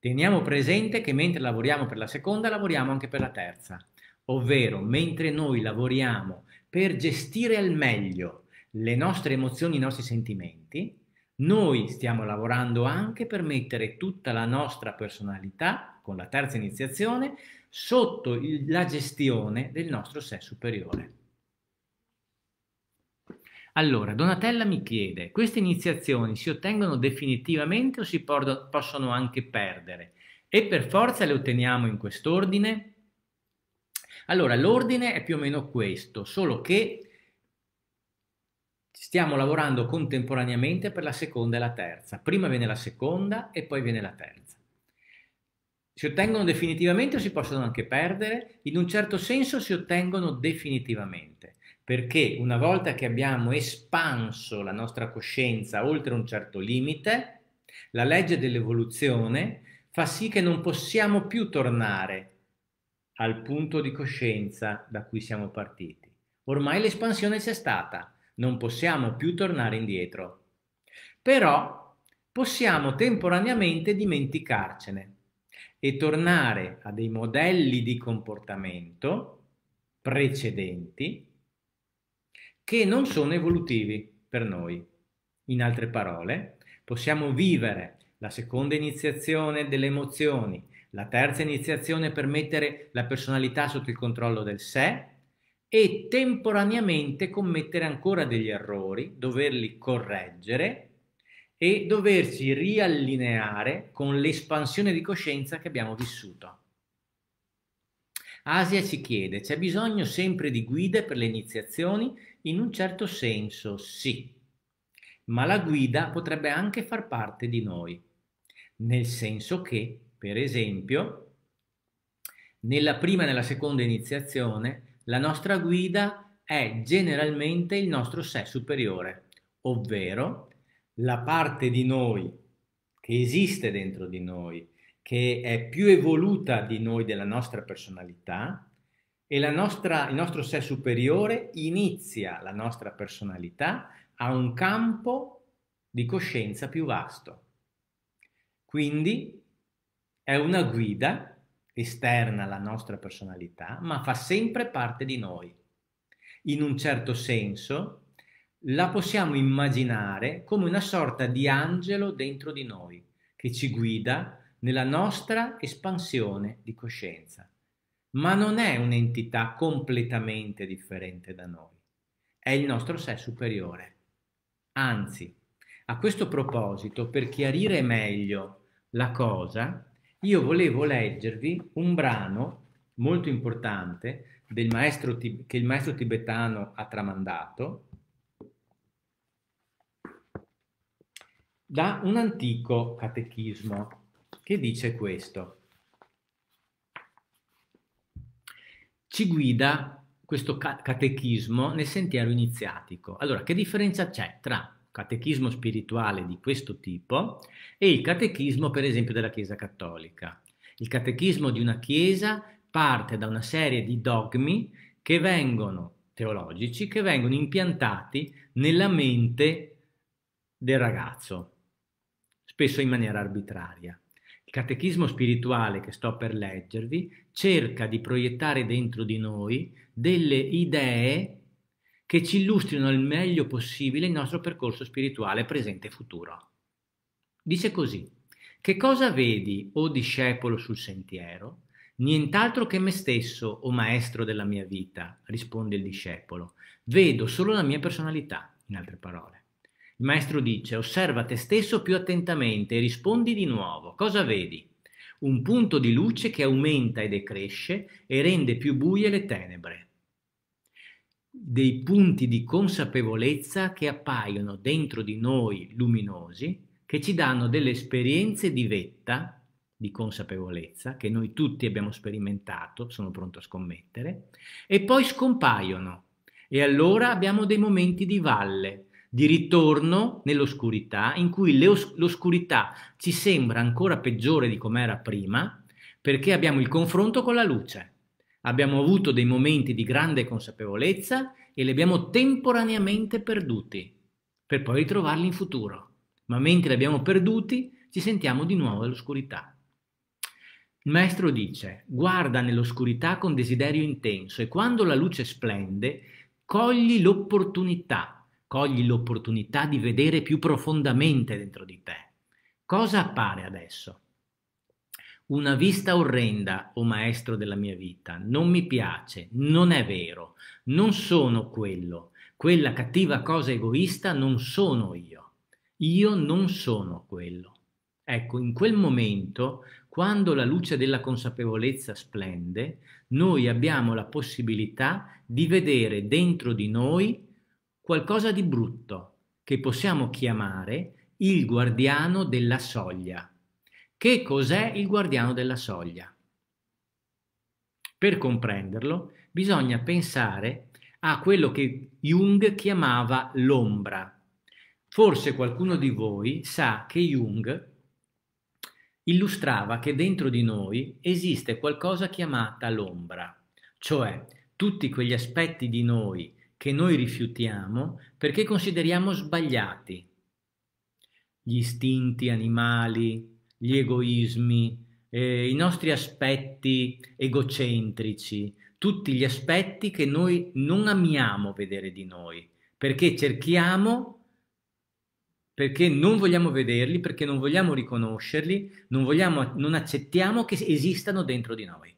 teniamo presente che mentre lavoriamo per la seconda, lavoriamo anche per la terza. Ovvero, mentre noi lavoriamo per gestire al meglio le nostre emozioni, i nostri sentimenti, noi stiamo lavorando anche per mettere tutta la nostra personalità, con la terza iniziazione, sotto il, la gestione del nostro sé superiore. Allora, Donatella mi chiede, queste iniziazioni si ottengono definitivamente o si possono anche perdere? E per forza le otteniamo in quest'ordine? Allora, l'ordine è più o meno questo, solo che stiamo lavorando contemporaneamente per la seconda e la terza. Prima viene la seconda e poi viene la terza. Si ottengono definitivamente o si possono anche perdere? In un certo senso si ottengono definitivamente, perché una volta che abbiamo espanso la nostra coscienza oltre un certo limite, la legge dell'evoluzione fa sì che non possiamo più tornare al punto di coscienza da cui siamo partiti. Ormai l'espansione c'è stata, non possiamo più tornare indietro. Però possiamo temporaneamente dimenticarcene e tornare a dei modelli di comportamento precedenti che non sono evolutivi per noi. In altre parole, possiamo vivere la seconda iniziazione delle emozioni, la terza iniziazione per mettere la personalità sotto il controllo del sé e temporaneamente commettere ancora degli errori, doverli correggere e doversi riallineare con l'espansione di coscienza che abbiamo vissuto. Asia ci chiede, c'è bisogno sempre di guide per le iniziazioni? In un certo senso sì, ma la guida potrebbe anche far parte di noi, nel senso che, per esempio, nella prima e nella seconda iniziazione la nostra guida è generalmente il nostro sé superiore, ovvero la parte di noi che esiste dentro di noi, che è più evoluta di noi della nostra personalità e nostra, il nostro sé superiore inizia la nostra personalità a un campo di coscienza più vasto. Quindi è una guida esterna alla nostra personalità, ma fa sempre parte di noi. In un certo senso la possiamo immaginare come una sorta di angelo dentro di noi che ci guida nella nostra espansione di coscienza. Ma non è un'entità completamente differente da noi, è il nostro sé superiore. Anzi, a questo proposito, per chiarire meglio la cosa, io volevo leggervi un brano molto importante maestro, che il maestro tibetano ha tramandato da un antico catechismo che dice questo. Ci guida questo catechismo nel sentiero iniziatico. Allora, che differenza c'è tra catechismo spirituale di questo tipo e il catechismo per esempio della Chiesa Cattolica. Il catechismo di una Chiesa parte da una serie di dogmi che vengono teologici, che vengono impiantati nella mente del ragazzo, spesso in maniera arbitraria. Il catechismo spirituale che sto per leggervi cerca di proiettare dentro di noi delle idee che ci illustrino il meglio possibile il nostro percorso spirituale presente e futuro. Dice così, che cosa vedi, o discepolo sul sentiero? Nient'altro che me stesso, o maestro della mia vita, risponde il discepolo. Vedo solo la mia personalità, in altre parole. Il maestro dice, osserva te stesso più attentamente e rispondi di nuovo. Cosa vedi? Un punto di luce che aumenta e decresce e rende più buie le tenebre dei punti di consapevolezza che appaiono dentro di noi luminosi, che ci danno delle esperienze di vetta, di consapevolezza, che noi tutti abbiamo sperimentato, sono pronto a scommettere, e poi scompaiono. E allora abbiamo dei momenti di valle, di ritorno nell'oscurità, in cui l'oscurità ci sembra ancora peggiore di com'era prima, perché abbiamo il confronto con la luce abbiamo avuto dei momenti di grande consapevolezza e li abbiamo temporaneamente perduti, per poi ritrovarli in futuro. Ma mentre li abbiamo perduti, ci sentiamo di nuovo all'oscurità. Il maestro dice, guarda nell'oscurità con desiderio intenso e quando la luce splende, cogli l'opportunità, cogli l'opportunità di vedere più profondamente dentro di te. Cosa appare adesso? Una vista orrenda, o oh maestro della mia vita, non mi piace, non è vero, non sono quello, quella cattiva cosa egoista non sono io, io non sono quello. Ecco, in quel momento, quando la luce della consapevolezza splende, noi abbiamo la possibilità di vedere dentro di noi qualcosa di brutto che possiamo chiamare il guardiano della soglia. Che cos'è il guardiano della soglia? Per comprenderlo bisogna pensare a quello che Jung chiamava l'ombra. Forse qualcuno di voi sa che Jung illustrava che dentro di noi esiste qualcosa chiamata l'ombra, cioè tutti quegli aspetti di noi che noi rifiutiamo perché consideriamo sbagliati. Gli istinti animali, gli egoismi, eh, i nostri aspetti egocentrici, tutti gli aspetti che noi non amiamo vedere di noi, perché cerchiamo perché non vogliamo vederli, perché non vogliamo riconoscerli, non, vogliamo, non, accettiamo che esistano dentro di noi.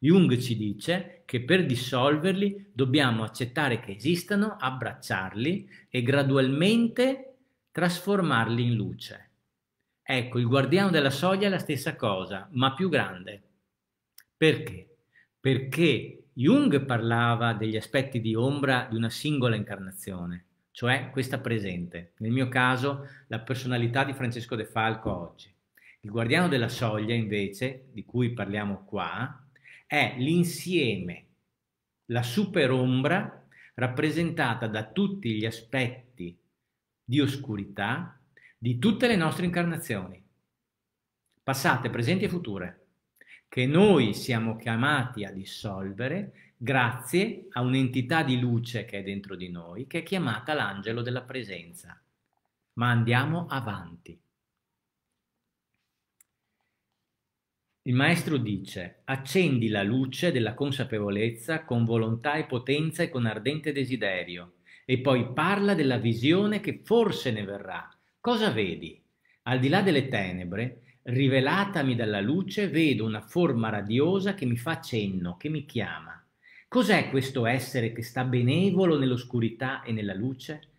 Jung ci dice che per dissolverli dobbiamo accettare che esistano, abbracciarli e gradualmente trasformarli in luce. Ecco, il guardiano della soglia è la stessa cosa, ma più grande. Perché? Perché Jung parlava degli aspetti di ombra di una singola incarnazione, cioè questa presente, nel mio caso la personalità di Francesco De Falco oggi. Il guardiano della soglia, invece, di cui parliamo qua, è l'insieme, la superombra rappresentata da tutti gli aspetti di oscurità di tutte le nostre incarnazioni, passate, presenti e future, che noi siamo chiamati a dissolvere grazie a un'entità di luce che è dentro di noi, che è chiamata l'angelo della presenza. Ma andiamo avanti. Il maestro dice, accendi la luce della consapevolezza con volontà e potenza e con ardente desiderio, e poi parla della visione che forse ne verrà, Cosa vedi? Al di là delle tenebre, rivelatami dalla luce, vedo una forma radiosa che mi fa cenno, che mi chiama. Cos'è questo essere che sta benevolo nell'oscurità e nella luce?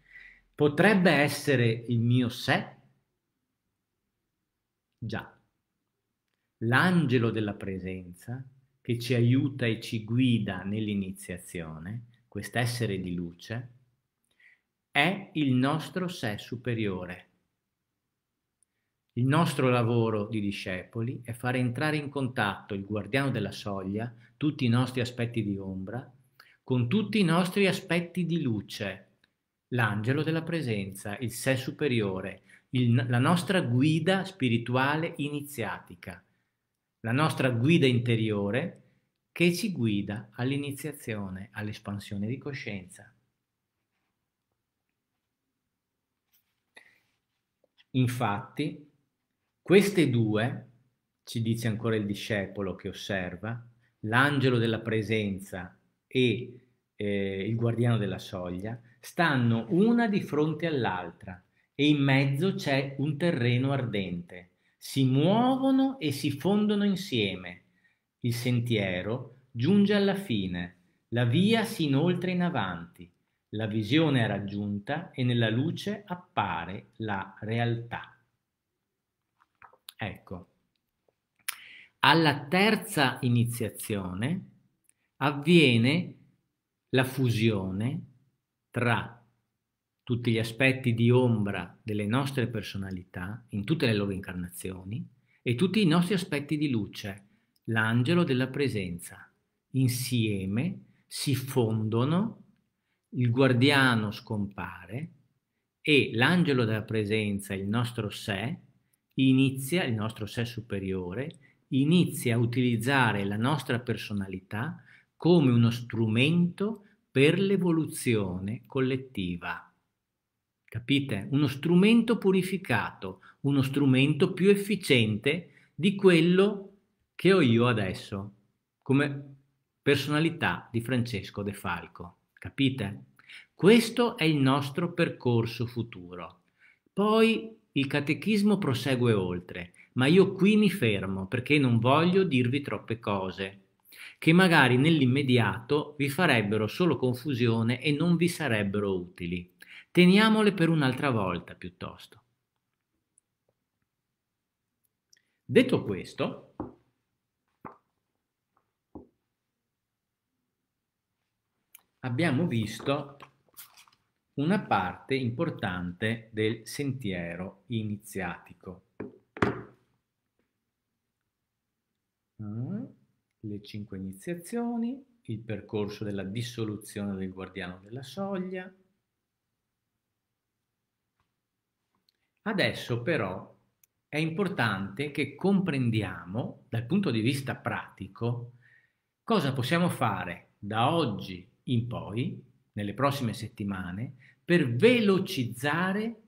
Potrebbe essere il mio sé? Già, l'angelo della presenza che ci aiuta e ci guida nell'iniziazione, quest'essere di luce, è il nostro sé superiore il nostro lavoro di discepoli è fare entrare in contatto il guardiano della soglia, tutti i nostri aspetti di ombra, con tutti i nostri aspetti di luce, l'angelo della presenza, il sé superiore, il, la nostra guida spirituale iniziatica, la nostra guida interiore che ci guida all'iniziazione, all'espansione di coscienza. Infatti, queste due, ci dice ancora il discepolo che osserva, l'angelo della presenza e eh, il guardiano della soglia, stanno una di fronte all'altra e in mezzo c'è un terreno ardente. Si muovono e si fondono insieme. Il sentiero giunge alla fine, la via si inoltre in avanti, la visione è raggiunta e nella luce appare la realtà. Ecco, alla terza iniziazione avviene la fusione tra tutti gli aspetti di ombra delle nostre personalità in tutte le loro incarnazioni e tutti i nostri aspetti di luce, l'angelo della presenza. Insieme si fondono, il guardiano scompare e l'angelo della presenza, il nostro sé, inizia il nostro sé superiore, inizia a utilizzare la nostra personalità come uno strumento per l'evoluzione collettiva. Capite? Uno strumento purificato, uno strumento più efficiente di quello che ho io adesso, come personalità di Francesco De Falco. Capite? Questo è il nostro percorso futuro. Poi il catechismo prosegue oltre, ma io qui mi fermo perché non voglio dirvi troppe cose, che magari nell'immediato vi farebbero solo confusione e non vi sarebbero utili. Teniamole per un'altra volta piuttosto. Detto questo, abbiamo visto una parte importante del sentiero iniziatico. Mm, le cinque iniziazioni, il percorso della dissoluzione del guardiano della soglia. Adesso però è importante che comprendiamo dal punto di vista pratico cosa possiamo fare da oggi in poi nelle prossime settimane per velocizzare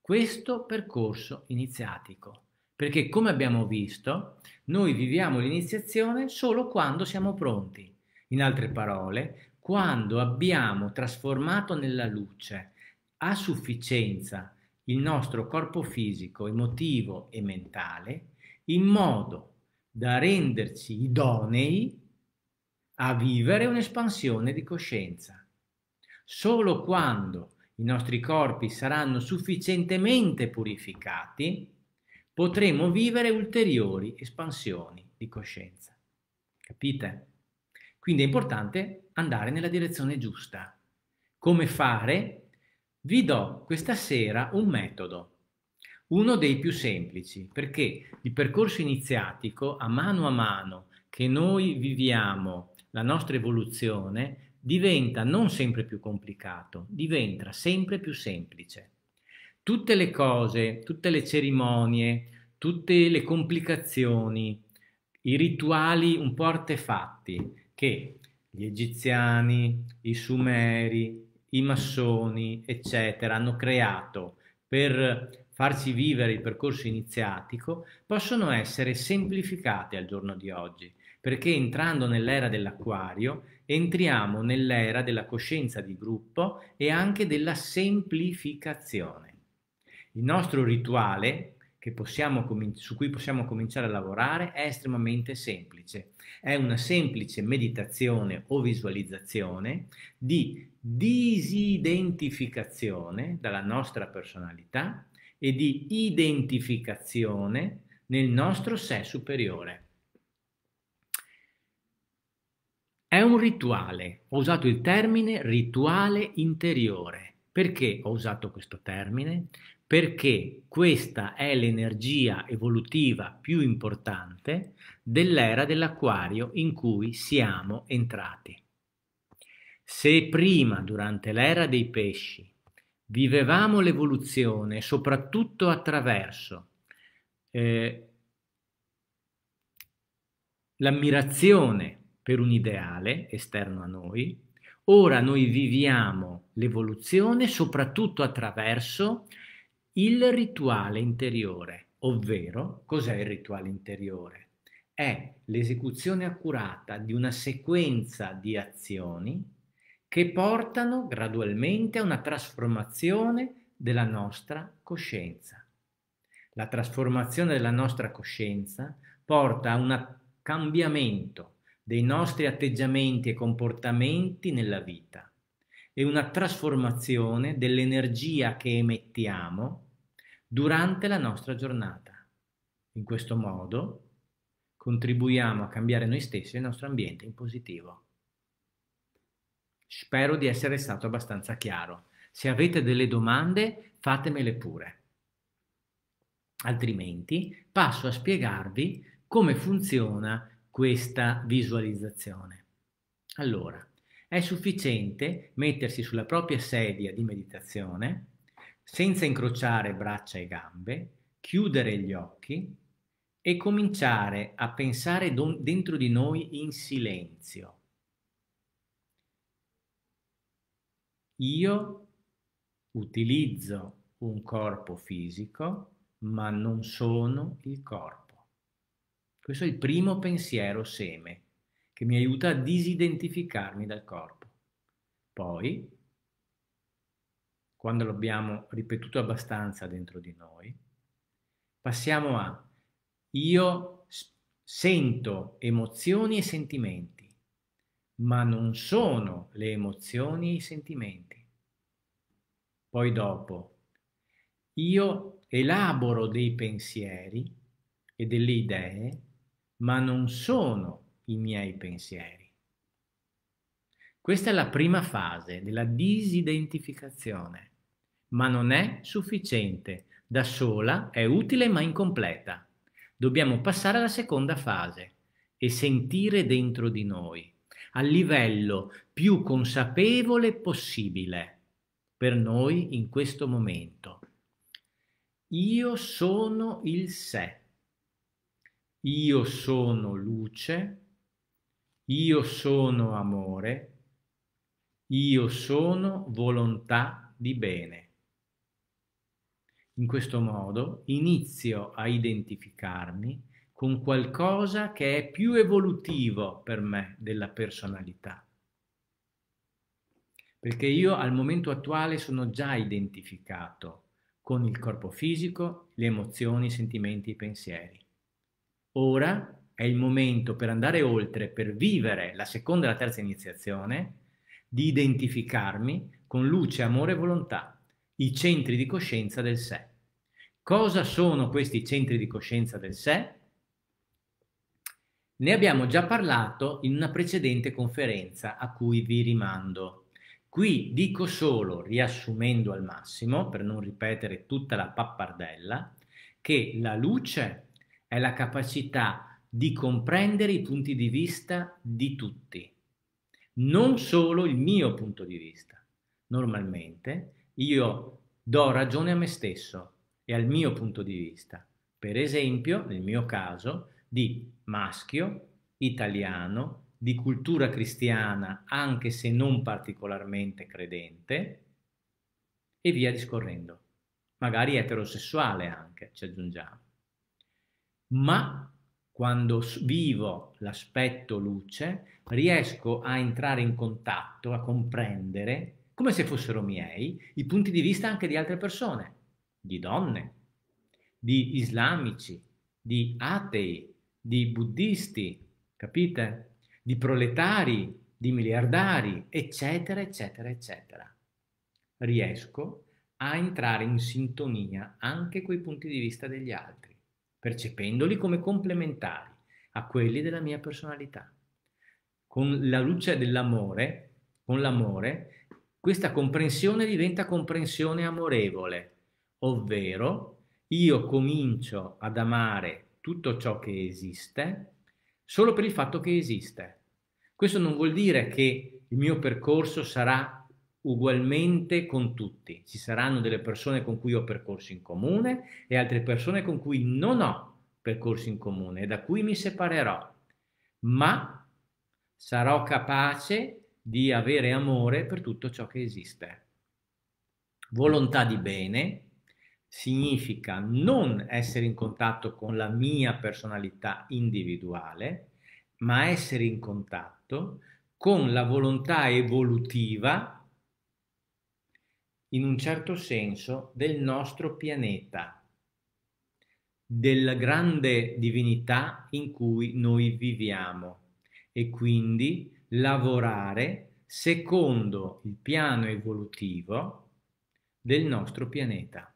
questo percorso iniziatico. Perché come abbiamo visto, noi viviamo l'iniziazione solo quando siamo pronti. In altre parole, quando abbiamo trasformato nella luce a sufficienza il nostro corpo fisico, emotivo e mentale, in modo da renderci idonei a vivere un'espansione di coscienza. Solo quando i nostri corpi saranno sufficientemente purificati, potremo vivere ulteriori espansioni di coscienza. Capite? Quindi è importante andare nella direzione giusta. Come fare? Vi do questa sera un metodo, uno dei più semplici, perché il percorso iniziatico, a mano a mano che noi viviamo la nostra evoluzione, diventa non sempre più complicato, diventa sempre più semplice. Tutte le cose, tutte le cerimonie, tutte le complicazioni, i rituali un po' artefatti che gli egiziani, i sumeri, i massoni, eccetera, hanno creato per farci vivere il percorso iniziatico, possono essere semplificate al giorno di oggi, perché entrando nell'era dell'acquario entriamo nell'era della coscienza di gruppo e anche della semplificazione. Il nostro rituale, su cui possiamo cominciare a lavorare, è estremamente semplice. È una semplice meditazione o visualizzazione di disidentificazione dalla nostra personalità e di identificazione nel nostro sé superiore. È un rituale, ho usato il termine rituale interiore. Perché ho usato questo termine? Perché questa è l'energia evolutiva più importante dell'era dell'acquario in cui siamo entrati. Se prima, durante l'era dei pesci, vivevamo l'evoluzione soprattutto attraverso eh, l'ammirazione per un ideale esterno a noi, ora noi viviamo l'evoluzione soprattutto attraverso il rituale interiore, ovvero cos'è il rituale interiore? È l'esecuzione accurata di una sequenza di azioni che portano gradualmente a una trasformazione della nostra coscienza. La trasformazione della nostra coscienza porta a un cambiamento dei nostri atteggiamenti e comportamenti nella vita e una trasformazione dell'energia che emettiamo durante la nostra giornata. In questo modo contribuiamo a cambiare noi stessi e il nostro ambiente in positivo. Spero di essere stato abbastanza chiaro. Se avete delle domande, fatemele pure. Altrimenti passo a spiegarvi come funziona il questa visualizzazione. Allora, è sufficiente mettersi sulla propria sedia di meditazione senza incrociare braccia e gambe, chiudere gli occhi e cominciare a pensare dentro di noi in silenzio. Io utilizzo un corpo fisico, ma non sono il corpo. Questo è il primo pensiero seme che mi aiuta a disidentificarmi dal corpo. Poi, quando l'abbiamo ripetuto abbastanza dentro di noi, passiamo a io sento emozioni e sentimenti, ma non sono le emozioni e i sentimenti. Poi dopo, io elaboro dei pensieri e delle idee ma non sono i miei pensieri. Questa è la prima fase della disidentificazione, ma non è sufficiente. Da sola è utile ma incompleta. Dobbiamo passare alla seconda fase e sentire dentro di noi, al livello più consapevole possibile per noi in questo momento. Io sono il sé io sono luce, io sono amore, io sono volontà di bene. In questo modo inizio a identificarmi con qualcosa che è più evolutivo per me della personalità. Perché io al momento attuale sono già identificato con il corpo fisico, le emozioni, i sentimenti, i pensieri. Ora è il momento per andare oltre, per vivere la seconda e la terza iniziazione, di identificarmi con luce, amore e volontà, i centri di coscienza del sé. Cosa sono questi centri di coscienza del sé? Ne abbiamo già parlato in una precedente conferenza a cui vi rimando. Qui dico solo, riassumendo al massimo, per non ripetere tutta la pappardella, che la luce è la capacità di comprendere i punti di vista di tutti, non solo il mio punto di vista. Normalmente io do ragione a me stesso e al mio punto di vista. Per esempio, nel mio caso, di maschio, italiano, di cultura cristiana, anche se non particolarmente credente, e via discorrendo. Magari eterosessuale anche, ci aggiungiamo ma quando vivo l'aspetto luce riesco a entrare in contatto, a comprendere, come se fossero miei, i punti di vista anche di altre persone, di donne, di islamici, di atei, di buddisti, capite? Di proletari, di miliardari, eccetera, eccetera, eccetera. Riesco a entrare in sintonia anche coi punti di vista degli altri percependoli come complementari a quelli della mia personalità. Con la luce dell'amore, con l'amore, questa comprensione diventa comprensione amorevole, ovvero io comincio ad amare tutto ciò che esiste solo per il fatto che esiste. Questo non vuol dire che il mio percorso sarà ugualmente con tutti. Ci saranno delle persone con cui ho percorsi in comune e altre persone con cui non ho percorsi in comune e da cui mi separerò, ma sarò capace di avere amore per tutto ciò che esiste. Volontà di bene significa non essere in contatto con la mia personalità individuale, ma essere in contatto con la volontà evolutiva in un certo senso, del nostro pianeta, della grande divinità in cui noi viviamo e quindi lavorare secondo il piano evolutivo del nostro pianeta.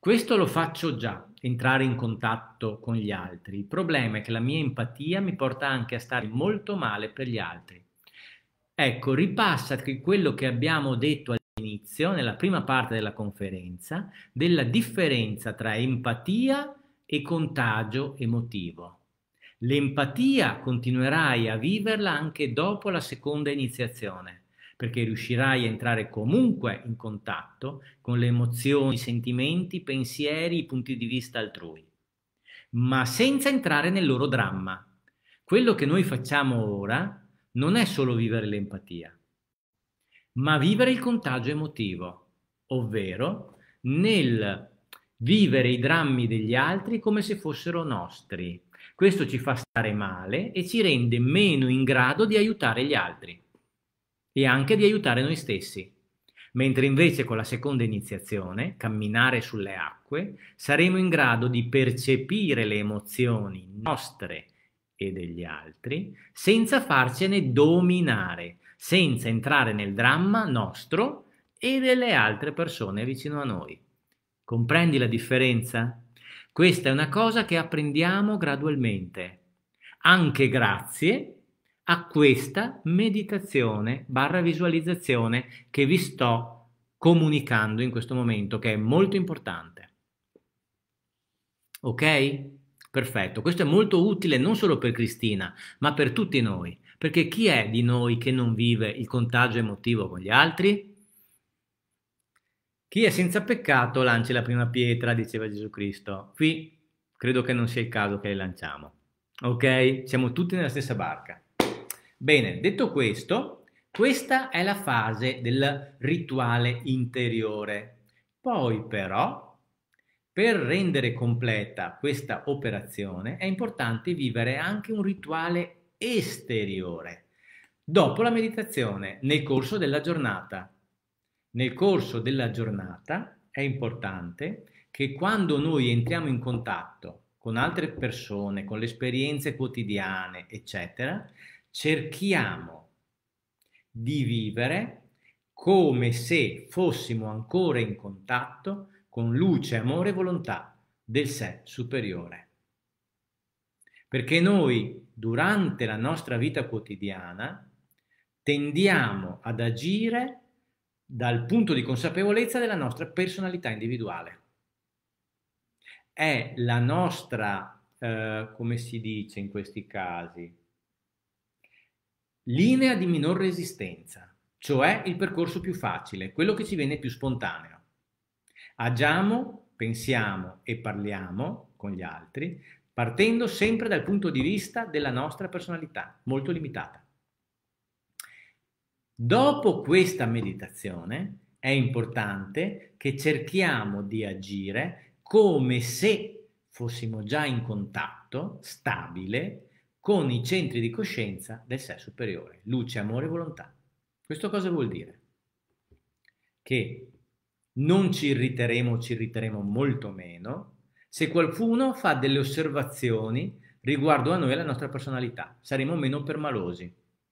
Questo lo faccio già, entrare in contatto con gli altri. Il problema è che la mia empatia mi porta anche a stare molto male per gli altri. Ecco, ripassati quello che abbiamo detto all'inizio, nella prima parte della conferenza, della differenza tra empatia e contagio emotivo. L'empatia continuerai a viverla anche dopo la seconda iniziazione perché riuscirai a entrare comunque in contatto con le emozioni, i sentimenti, i pensieri, i punti di vista altrui, ma senza entrare nel loro dramma. Quello che noi facciamo ora non è solo vivere l'empatia, ma vivere il contagio emotivo, ovvero nel vivere i drammi degli altri come se fossero nostri. Questo ci fa stare male e ci rende meno in grado di aiutare gli altri e anche di aiutare noi stessi. Mentre invece con la seconda iniziazione, camminare sulle acque, saremo in grado di percepire le emozioni nostre e degli altri senza farcene dominare, senza entrare nel dramma nostro e delle altre persone vicino a noi. Comprendi la differenza? Questa è una cosa che apprendiamo gradualmente, anche grazie a questa meditazione barra visualizzazione che vi sto comunicando in questo momento, che è molto importante. Ok? Perfetto, questo è molto utile non solo per Cristina, ma per tutti noi, perché chi è di noi che non vive il contagio emotivo con gli altri? Chi è senza peccato lanci la prima pietra, diceva Gesù Cristo. Qui credo che non sia il caso che le lanciamo. Ok? Siamo tutti nella stessa barca. Bene, detto questo, questa è la fase del rituale interiore. Poi però, per rendere completa questa operazione, è importante vivere anche un rituale esteriore. Dopo la meditazione, nel corso della giornata. Nel corso della giornata è importante che quando noi entriamo in contatto con altre persone, con le esperienze quotidiane, eccetera, cerchiamo di vivere come se fossimo ancora in contatto con luce, amore e volontà del sé superiore. Perché noi durante la nostra vita quotidiana tendiamo ad agire dal punto di consapevolezza della nostra personalità individuale. È la nostra, eh, come si dice in questi casi, Linea di minor resistenza, cioè il percorso più facile, quello che ci viene più spontaneo. Agiamo, pensiamo e parliamo con gli altri, partendo sempre dal punto di vista della nostra personalità, molto limitata. Dopo questa meditazione è importante che cerchiamo di agire come se fossimo già in contatto stabile con i centri di coscienza del sé superiore, luce, amore e volontà. Questo cosa vuol dire? Che non ci irriteremo, ci irriteremo molto meno se qualcuno fa delle osservazioni riguardo a noi e alla nostra personalità. Saremo meno permalosi,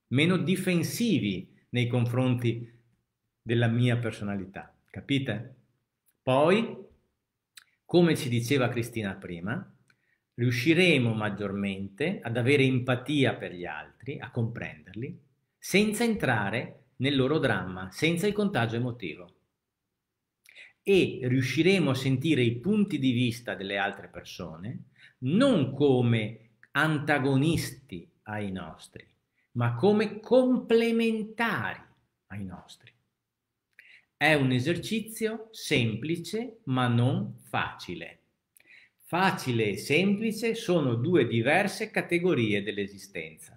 meno difensivi nei confronti della mia personalità, capite? Poi, come ci diceva Cristina prima, riusciremo maggiormente ad avere empatia per gli altri, a comprenderli, senza entrare nel loro dramma, senza il contagio emotivo. E riusciremo a sentire i punti di vista delle altre persone non come antagonisti ai nostri, ma come complementari ai nostri. È un esercizio semplice ma non facile. Facile e semplice sono due diverse categorie dell'esistenza.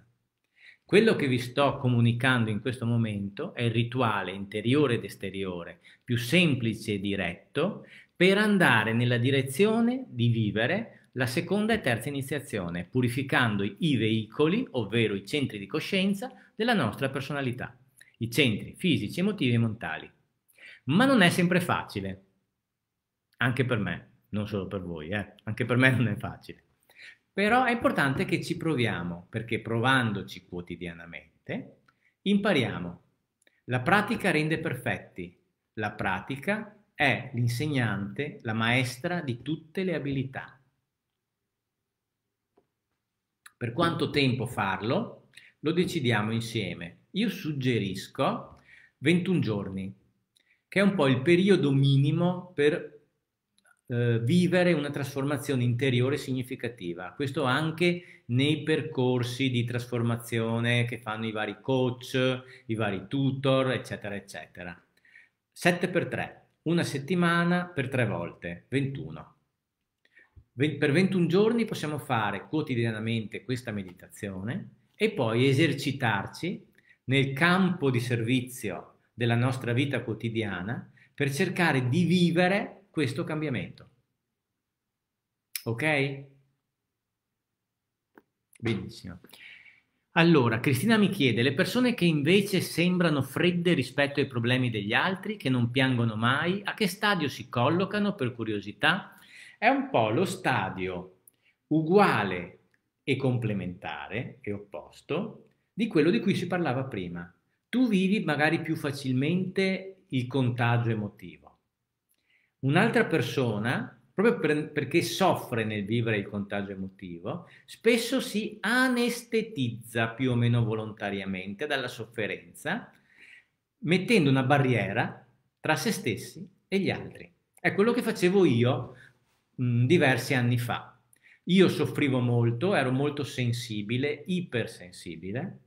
Quello che vi sto comunicando in questo momento è il rituale interiore ed esteriore, più semplice e diretto, per andare nella direzione di vivere la seconda e terza iniziazione, purificando i veicoli, ovvero i centri di coscienza, della nostra personalità, i centri fisici, emotivi e mentali. Ma non è sempre facile, anche per me non solo per voi, eh? anche per me non è facile. Però è importante che ci proviamo, perché provandoci quotidianamente impariamo. La pratica rende perfetti, la pratica è l'insegnante, la maestra di tutte le abilità. Per quanto tempo farlo? Lo decidiamo insieme. Io suggerisco 21 giorni, che è un po' il periodo minimo per eh, vivere una trasformazione interiore significativa. Questo anche nei percorsi di trasformazione che fanno i vari coach, i vari tutor, eccetera, eccetera. 7 per 3, una settimana per tre volte, 21. Per 21 giorni possiamo fare quotidianamente questa meditazione e poi esercitarci nel campo di servizio della nostra vita quotidiana per cercare di vivere questo cambiamento. Ok? Benissimo. Allora, Cristina mi chiede, le persone che invece sembrano fredde rispetto ai problemi degli altri, che non piangono mai, a che stadio si collocano per curiosità? È un po' lo stadio uguale e complementare e opposto di quello di cui si parlava prima. Tu vivi magari più facilmente il contagio emotivo un'altra persona, proprio per, perché soffre nel vivere il contagio emotivo, spesso si anestetizza più o meno volontariamente dalla sofferenza, mettendo una barriera tra se stessi e gli altri. È quello che facevo io mh, mm, diversi anni fa. Io soffrivo molto, ero molto sensibile, ipersensibile,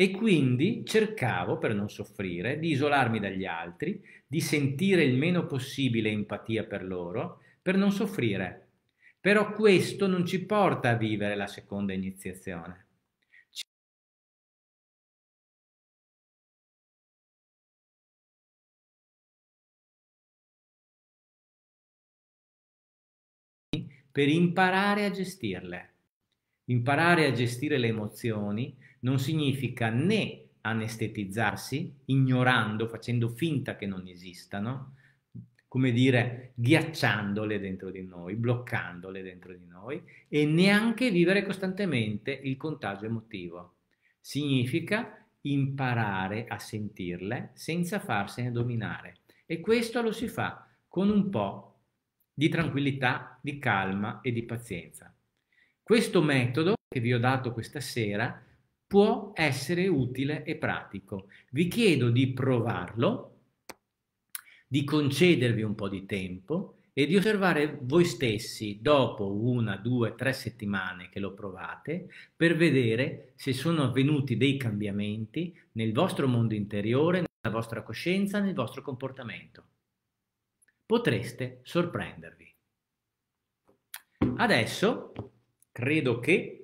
e quindi cercavo, per non soffrire, di isolarmi dagli altri, di sentire il meno possibile empatia per loro, per non soffrire. Però questo non ci porta a vivere la seconda iniziazione. per imparare a gestirle, imparare a gestire le emozioni non significa né anestetizzarsi, ignorando, facendo finta che non esistano, come dire, ghiacciandole dentro di noi, bloccandole dentro di noi, e neanche vivere costantemente il contagio emotivo. Significa imparare a sentirle senza farsene dominare. E questo lo si fa con un po' di tranquillità, di calma e di pazienza. Questo metodo che vi ho dato questa sera può essere utile e pratico. Vi chiedo di provarlo, di concedervi un po' di tempo e di osservare voi stessi dopo una, due, tre settimane che lo provate per vedere se sono avvenuti dei cambiamenti nel vostro mondo interiore, nella vostra coscienza, nel vostro comportamento. Potreste sorprendervi. Adesso credo che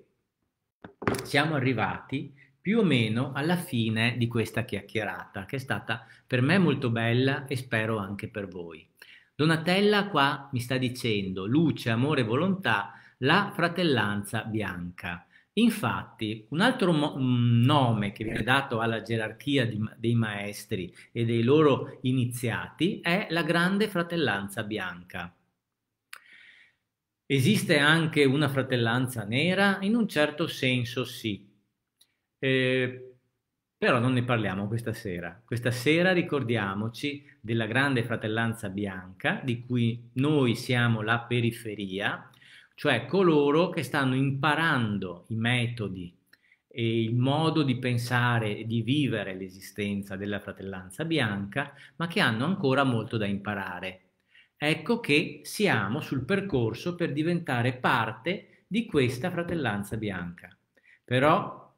siamo arrivati più o meno alla fine di questa chiacchierata, che è stata per me molto bella e spero anche per voi. Donatella qua mi sta dicendo luce, amore e volontà, la fratellanza bianca. Infatti, un altro mm, nome che viene dato alla gerarchia di, dei maestri e dei loro iniziati è la grande fratellanza bianca. Esiste anche una fratellanza nera? In un certo senso sì. Eh, però non ne parliamo questa sera. Questa sera ricordiamoci della grande fratellanza bianca di cui noi siamo la periferia, cioè coloro che stanno imparando i metodi e il modo di pensare e di vivere l'esistenza della fratellanza bianca, ma che hanno ancora molto da imparare Ecco che siamo sul percorso per diventare parte di questa fratellanza bianca. Però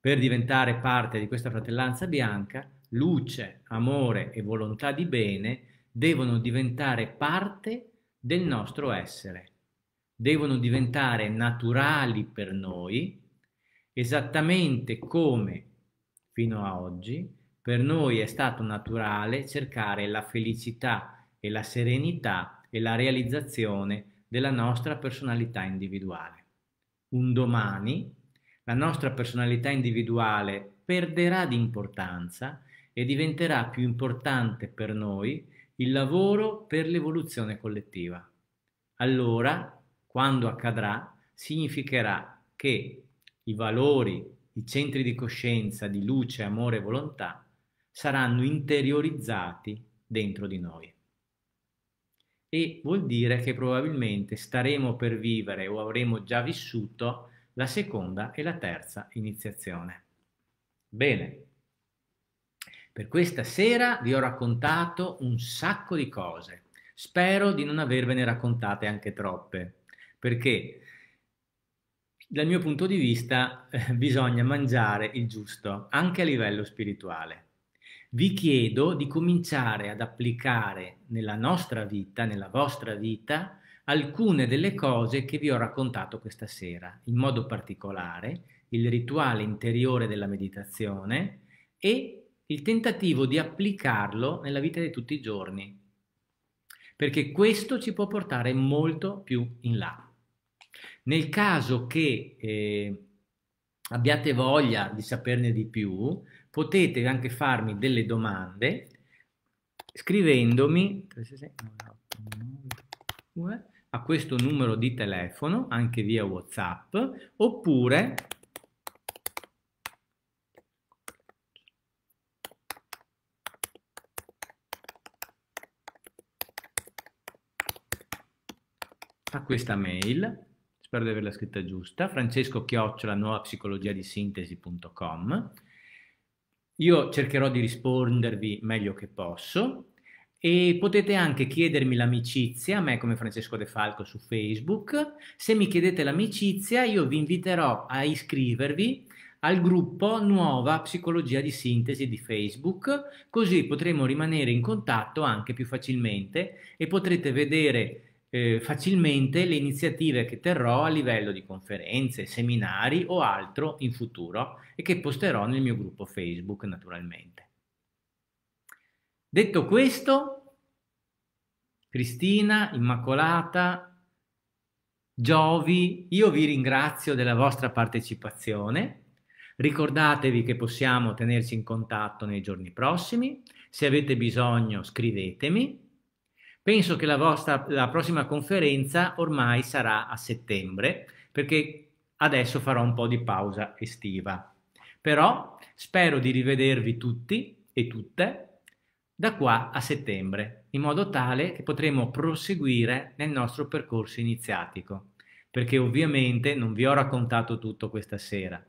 per diventare parte di questa fratellanza bianca, luce, amore e volontà di bene devono diventare parte del nostro essere, devono diventare naturali per noi, esattamente come fino a oggi per noi è stato naturale cercare la felicità e la serenità e la realizzazione della nostra personalità individuale. Un domani la nostra personalità individuale perderà di importanza e diventerà più importante per noi il lavoro per l'evoluzione collettiva. Allora, quando accadrà, significherà che i valori, i centri di coscienza di luce, amore e volontà saranno interiorizzati dentro di noi e vuol dire che probabilmente staremo per vivere o avremo già vissuto la seconda e la terza iniziazione. Bene, per questa sera vi ho raccontato un sacco di cose, spero di non avervene raccontate anche troppe, perché dal mio punto di vista eh, bisogna mangiare il giusto anche a livello spirituale vi chiedo di cominciare ad applicare nella nostra vita, nella vostra vita, alcune delle cose che vi ho raccontato questa sera, in modo particolare il rituale interiore della meditazione e il tentativo di applicarlo nella vita di tutti i giorni, perché questo ci può portare molto più in là. Nel caso che eh, abbiate voglia di saperne di più, potete anche farmi delle domande scrivendomi a questo numero di telefono, anche via WhatsApp, oppure a questa mail, spero di averla scritta giusta, francesco chiocciola nuova psicologia di sintesi.com io cercherò di rispondervi meglio che posso e potete anche chiedermi l'amicizia, a me come Francesco De Falco su Facebook. Se mi chiedete l'amicizia, io vi inviterò a iscrivervi al gruppo Nuova Psicologia di Sintesi di Facebook, così potremo rimanere in contatto anche più facilmente e potrete vedere eh, facilmente le iniziative che terrò a livello di conferenze, seminari o altro in futuro e che posterò nel mio gruppo Facebook naturalmente. Detto questo, Cristina, Immacolata, Giovi, io vi ringrazio della vostra partecipazione. Ricordatevi che possiamo tenerci in contatto nei giorni prossimi. Se avete bisogno, scrivetemi Penso che la, vostra, la prossima conferenza ormai sarà a settembre, perché adesso farò un po' di pausa estiva. Però spero di rivedervi tutti e tutte da qua a settembre, in modo tale che potremo proseguire nel nostro percorso iniziatico, perché ovviamente non vi ho raccontato tutto questa sera.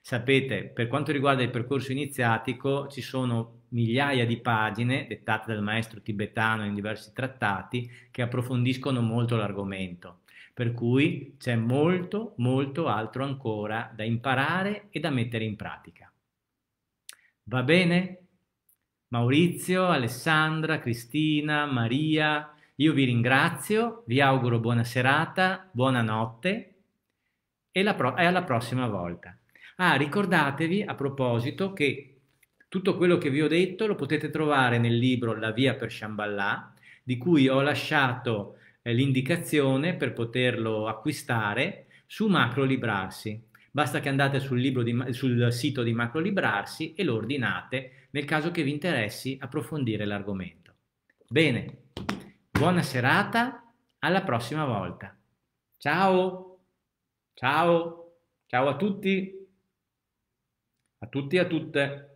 Sapete, per quanto riguarda il percorso iniziatico, ci sono migliaia di pagine dettate dal maestro tibetano in diversi trattati che approfondiscono molto l'argomento. Per cui c'è molto, molto altro ancora da imparare e da mettere in pratica. Va bene? Maurizio, Alessandra, Cristina, Maria, io vi ringrazio, vi auguro buona serata, buonanotte e, alla prossima volta. Ah, ricordatevi a proposito che tutto quello che vi ho detto lo potete trovare nel libro La via per Shambhala, di cui ho lasciato eh, l'indicazione per poterlo acquistare su Macro Librarsi. Basta che andate sul, di, sul sito di Macro Librarsi e lo ordinate nel caso che vi interessi approfondire l'argomento. Bene, buona serata, alla prossima volta. Ciao! Ciao! Ciao a tutti! A tutti e a tutte!